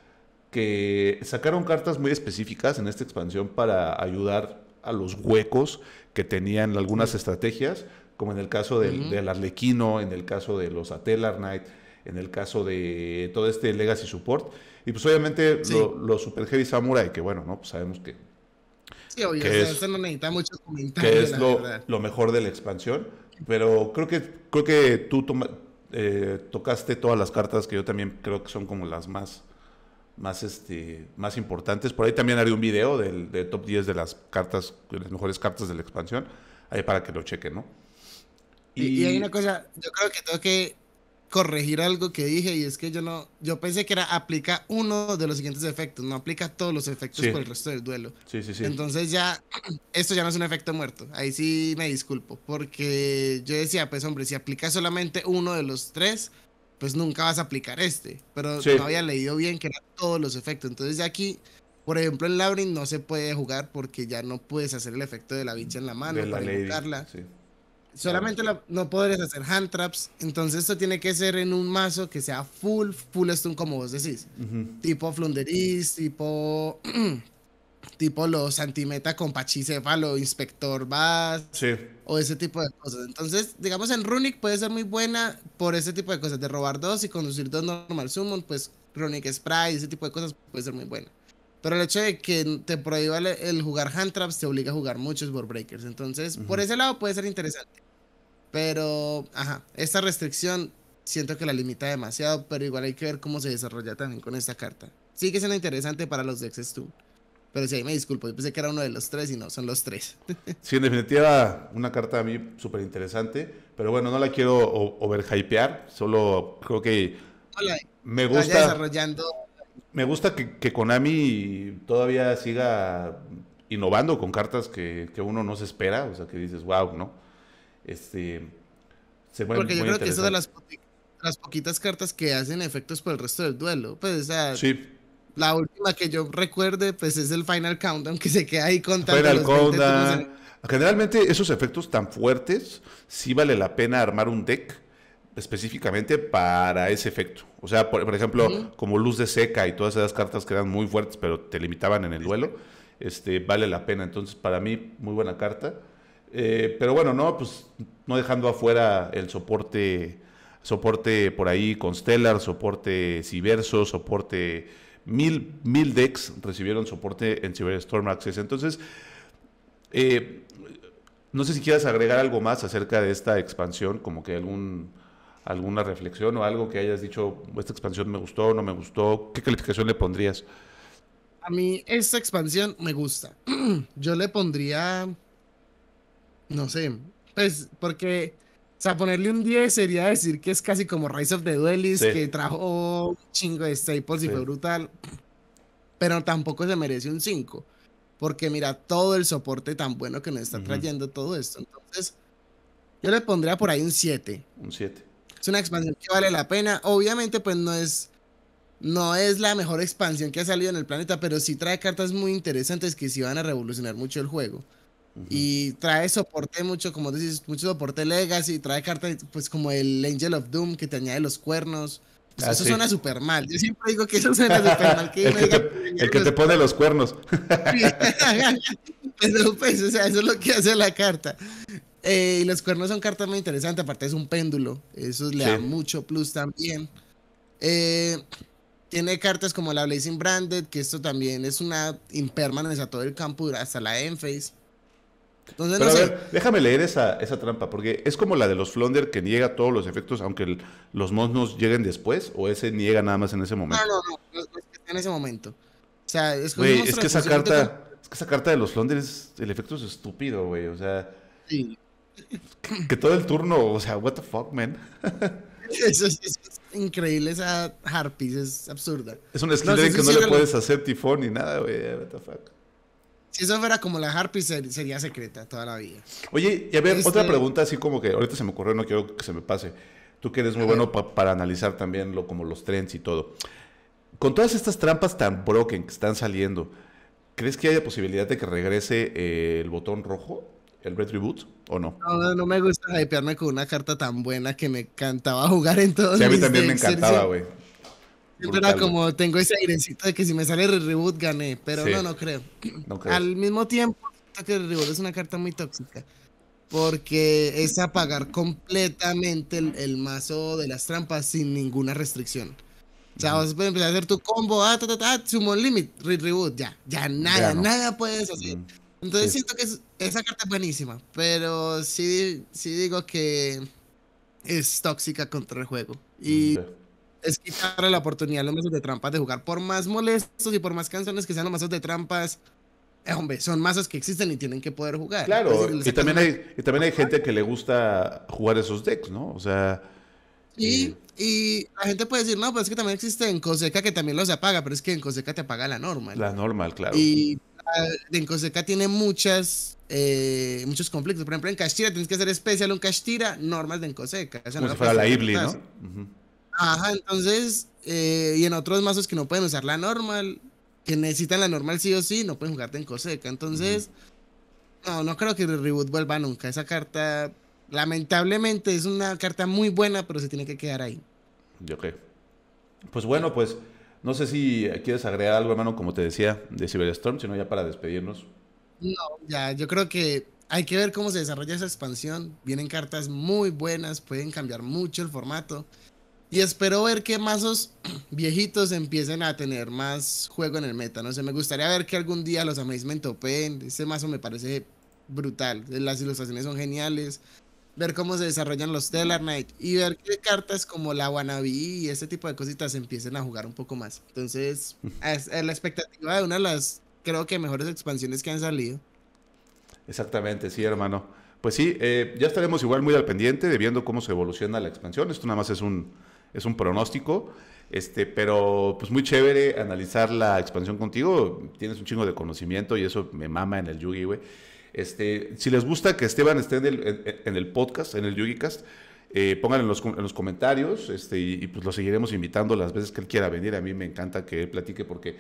que sacaron cartas muy específicas en esta expansión para ayudar a los huecos que tenían algunas estrategias, como en el caso del, Arlequino, en el caso de los Atellar Knight, en el caso de todo este Legacy Support. Y pues obviamente los lo Super Heavy Samurai, que bueno, ¿no? Pues sabemos que... Sí, obviamente. que es, no necesita mucho comentario. es lo, mejor de la expansión. Pero creo que, creo que tú eh, tocaste todas las cartas que yo también creo que son como las más más, este, más importantes. Por ahí también haré un video del, top 10 de las cartas, de las mejores cartas de la expansión, ahí para que lo chequen, ¿no? Y... y, hay una cosa, yo creo que tengo que corregir algo que dije y es que yo no, yo pensé que era aplica uno de los siguientes efectos, no aplica todos los efectos por el resto del duelo. Sí, sí, Entonces ya, esto ya no es un efecto muerto, ahí sí me disculpo, porque yo decía, pues hombre, si aplica solamente uno de los tres, pues nunca vas a aplicar este, pero no había leído bien que eran todos los efectos, entonces de aquí... Por ejemplo, en labrin no se puede jugar porque ya no puedes hacer el efecto de la bicha en la mano para invocarla solamente no podrías hacer hand traps. Entonces, esto tiene que ser en un mazo que sea full, full stun, como vos decís. Tipo Flunderis, tipo. tipo los antimeta con Pachicefalo, Inspector Bass. Sí. O ese tipo de cosas. Entonces, digamos, en Runic puede ser muy buena por ese tipo de cosas. De robar dos y conducir dos normal summon, pues Runic Spray, ese tipo de cosas puede ser muy buena. Pero el hecho de que te prohíba el, jugar hand traps te obliga a jugar muchos board breakers. Entonces, por ese lado puede ser interesante. Pero, ajá, esta restricción siento que la limita demasiado, pero igual hay que ver cómo se desarrolla también con esta carta. Sí que es interesante para los decks tú. Pero sí, ahí me disculpo, pensé que era uno de los tres y no, son los tres. sí, en definitiva, una carta a mí súper interesante, pero bueno, no la quiero overhypear, solo creo que me gusta... desarrollando... Me gusta que, que, Konami todavía siga innovando con cartas que uno no se espera, o sea, que dices, wow, ¿no? Este, Porque yo creo que es de las, poquitas cartas que hacen efectos por el resto del duelo. Pues, La última que yo recuerde, pues es el Final Countdown que se queda ahí contando. Generalmente esos efectos tan fuertes, Si vale la pena armar un deck específicamente para ese efecto. O sea, por, ejemplo, como luz de seca y todas esas cartas que eran muy fuertes, pero te limitaban en el duelo, este, vale la pena. Entonces, para mí, muy buena carta. Eh, pero bueno, no, pues no dejando afuera el soporte, soporte por ahí constellar Stellar, soporte Civerso, soporte mil, mil decks recibieron soporte en Cyberstorm Access. Entonces, eh, no sé si quieras agregar algo más acerca de esta expansión, como que algún alguna reflexión o algo que hayas dicho, esta expansión me gustó, no me gustó, ¿qué calificación le pondrías? A mí esta expansión me gusta. Yo le pondría no sé. Pues, porque. O sea, ponerle un 10 sería decir que es casi como Rise of the Duelist, que trajo un chingo de staples y fue brutal. Pero tampoco se merece un 5. Porque mira todo el soporte tan bueno que nos está trayendo todo esto. Entonces, yo le pondría por ahí un 7. Un 7. Es una expansión que vale la pena. Obviamente, pues no es. No es la mejor expansión que ha salido en el planeta, pero sí trae cartas muy interesantes que sí van a revolucionar mucho el juego. Y trae soporte mucho, como dices, mucho soporte Legacy, trae cartas pues como el Angel of Doom que te añade los cuernos. Ah, eso suena súper mal. Yo siempre digo que eso suena súper mal. el, que te, pone los cuernos. Pues, eso es lo que hace la carta. Eh, y los cuernos son cartas muy interesantes, aparte es un péndulo. Eso le da mucho plus también. Eh, tiene cartas como la Blazing Branded, que esto también es una impermanencia a todo el campo, hasta la Enphase ver, déjame leer esa, trampa, porque es como la de los Flounder que niega todos los efectos, aunque los monstruos lleguen después, o ese niega nada más en ese momento. Ah, no, no, no, en ese momento. O sea, es, es que esa carta, es que esa carta de los Flounder es, el efecto es estúpido, güey. O sea. Que, todo el turno, o sea, what the fuck, man. es increíble, esa Harpies es absurda. Es un skill que no le puedes hacer tifón ni nada, güey. What the fuck si eso fuera como la Harpy, sería secreta toda la vida. Oye, y a ver, este otra pregunta así como que ahorita se me ocurrió, no quiero que se me pase. Tú que eres muy bueno para analizar también lo, como los trends y todo. Con todas estas trampas tan broken que están saliendo, ¿crees que haya posibilidad de que regrese eh, el botón rojo? ¿El Retribute o no? No, no me gusta hypearme con una carta tan buena que me encantaba jugar en todos Sí, a mí también me encantaba, güey era como tengo ese airecito de que si me sale el reboot gané, pero no, no creo. Al mismo tiempo, reboot es una carta muy tóxica. Porque es apagar completamente el, mazo de las trampas sin ninguna restricción. O sea, vas a empezar a hacer tu combo, ah, ta, ta, limit, re reboot, ya, ya nada, nada puedes hacer. Entonces siento que esa carta es buenísima, pero sí, sí digo que es tóxica contra el juego. Y es quitarle la oportunidad a los mazos de trampas de jugar. Por más molestos y por más canciones que sean los mazos de trampas, eh, hombre, son mazos que existen y tienen que poder jugar. Claro, y, también hay, y también hay gente que le gusta jugar esos decks, ¿no? O sea... Y, eh, y, la gente puede decir, no, pero es que también existe en Coseca que también los apaga, pero es que en Coseca te apaga la normal. La normal, claro. Y ah, en Coseca tiene muchas, eh, muchos conflictos. Por ejemplo, en Castira tienes que hacer especial un Castira, normas de en O sea, Como no si la Ibli, ¿no? Ajá, entonces, eh, y en otros mazos que no pueden usar la normal, que necesitan la normal sí o sí, no pueden jugarte en coseca Entonces, no, no creo que el reboot vuelva nunca. Esa carta, lamentablemente, es una carta muy buena, pero se tiene que quedar ahí. Yo creo. Pues bueno, pues no sé si quieres agregar algo, hermano, como te decía, de Cyberstorm, sino ya para despedirnos. No, ya, yo creo que hay que ver cómo se desarrolla esa expansión. Vienen cartas muy buenas, pueden cambiar mucho el formato. Y espero ver que mazos viejitos empiecen a tener más juego en el meta. No sé, me gustaría ver que algún día los Amazement topen. Ese mazo me parece brutal. Las ilustraciones son geniales. Ver cómo se desarrollan los Stellar Knight. Y ver qué cartas como la Wannabe y ese tipo de cositas empiecen a jugar un poco más. Entonces, es, la expectativa de una de las, creo que, mejores expansiones que han salido. Exactamente, sí, hermano. Pues sí, eh, ya estaremos igual muy al pendiente de viendo cómo se evoluciona la expansión. Esto nada más es un, es un pronóstico. Este, pero pues muy chévere analizar la expansión contigo. Tienes un chingo de conocimiento y eso me mama en el Yugi, güey. Este, si les gusta que Esteban esté en el, podcast, en el YugiCast, eh, en los, comentarios este, y, y, pues lo seguiremos invitando las veces que él quiera venir. A mí me encanta que él platique porque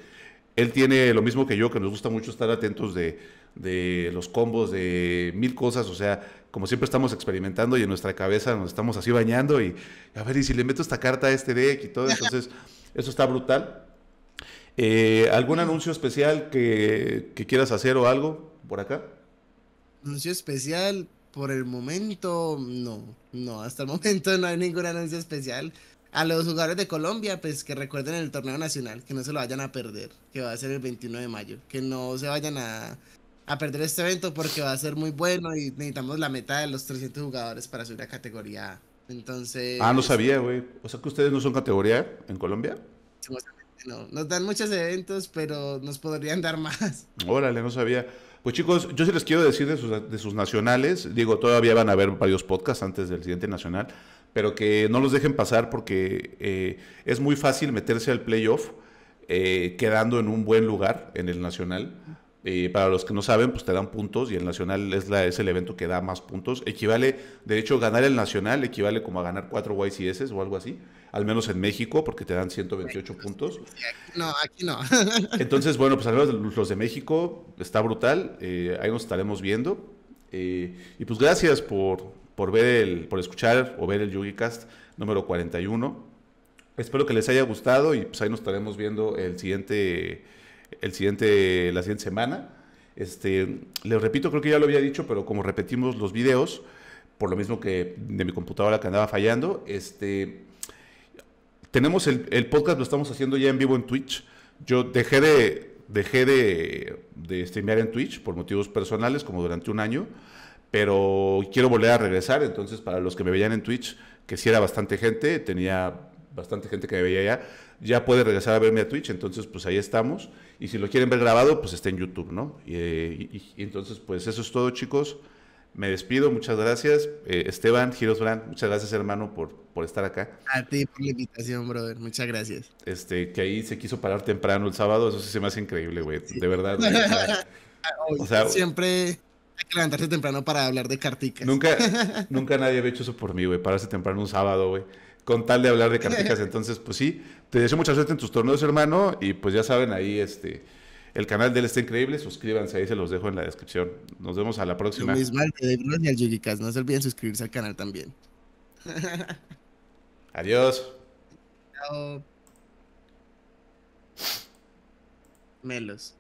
él tiene lo mismo que yo, que nos gusta mucho estar atentos de, de los combos, de mil cosas, o sea, como siempre estamos experimentando y en nuestra cabeza nos estamos así bañando y a ver, y si le meto esta carta a este deck y todo, entonces eso está brutal. Eh, ¿Algún anuncio especial que, que, quieras hacer o algo por acá? Anuncio especial, por el momento, no, no, hasta el momento no hay ningún anuncio especial. A los jugadores de Colombia, pues que recuerden el torneo nacional, que no se lo vayan a perder, que va a ser el 21 de mayo, que no se vayan a, a perder este evento porque va a ser muy bueno y necesitamos la meta de los 300 jugadores para subir a categoría A. Entonces. Ah, no sabía, güey. O sea que ustedes no son categoría en Colombia. No, nos dan muchos eventos, pero nos podrían dar más. Órale, no sabía. Pues chicos, yo sí les quiero decir de sus, de sus nacionales. Digo, todavía van a haber varios podcasts antes del siguiente nacional, pero que no los dejen pasar porque eh, es muy fácil meterse al playoff eh, quedando en un buen lugar en el nacional. Eh, para los que no saben, pues te dan puntos y el Nacional es, el evento que da más puntos. Equivale, de hecho, ganar el Nacional equivale como a ganar cuatro YCS o algo así, al menos en México, porque te dan 128 puntos. No, aquí no. Entonces, bueno, pues al menos los de México está brutal. Eh, ahí nos estaremos viendo. Eh, y pues gracias por, ver el, por escuchar o ver el YugiCast número 41. Espero que les haya gustado y pues ahí nos estaremos viendo el siguiente el siguiente, la siguiente semana. Este, les repito, creo que ya lo había dicho, pero como repetimos los videos, por lo mismo que de mi computadora que andaba fallando, este, tenemos el, podcast, lo estamos haciendo ya en vivo en Twitch. Yo dejé de, dejé de, de streamear en Twitch por motivos personales, como durante un año, pero quiero volver a regresar, entonces para los que me veían en Twitch, que sí era bastante gente, tenía bastante gente que me veía ya, ya puede regresar a verme a Twitch, entonces pues ahí estamos. Y si lo quieren ver grabado, pues está en YouTube, ¿no? Y, entonces pues eso es todo chicos. Me despido, muchas gracias. Eh, Esteban, Giros Brand, muchas gracias hermano por, por estar acá. A ti por la invitación, brother, muchas gracias. Este, que ahí se quiso parar temprano el sábado, eso sí se me hace increíble, güey, de verdad. siempre... Hay que levantarse temprano para hablar de carticas. Nunca, nunca nadie había hecho eso por mí, güey. Pararse temprano un sábado, güey con tal de hablar de carticas. Entonces, pues sí, te deseo mucha suerte en tus torneos, hermano. Y pues ya saben, ahí este, el canal de él está increíble. Suscríbanse, ahí se los dejo en la descripción. Nos vemos a la próxima. Lo mismo de y No se olviden suscribirse al canal también. Adiós. Chao. Melos.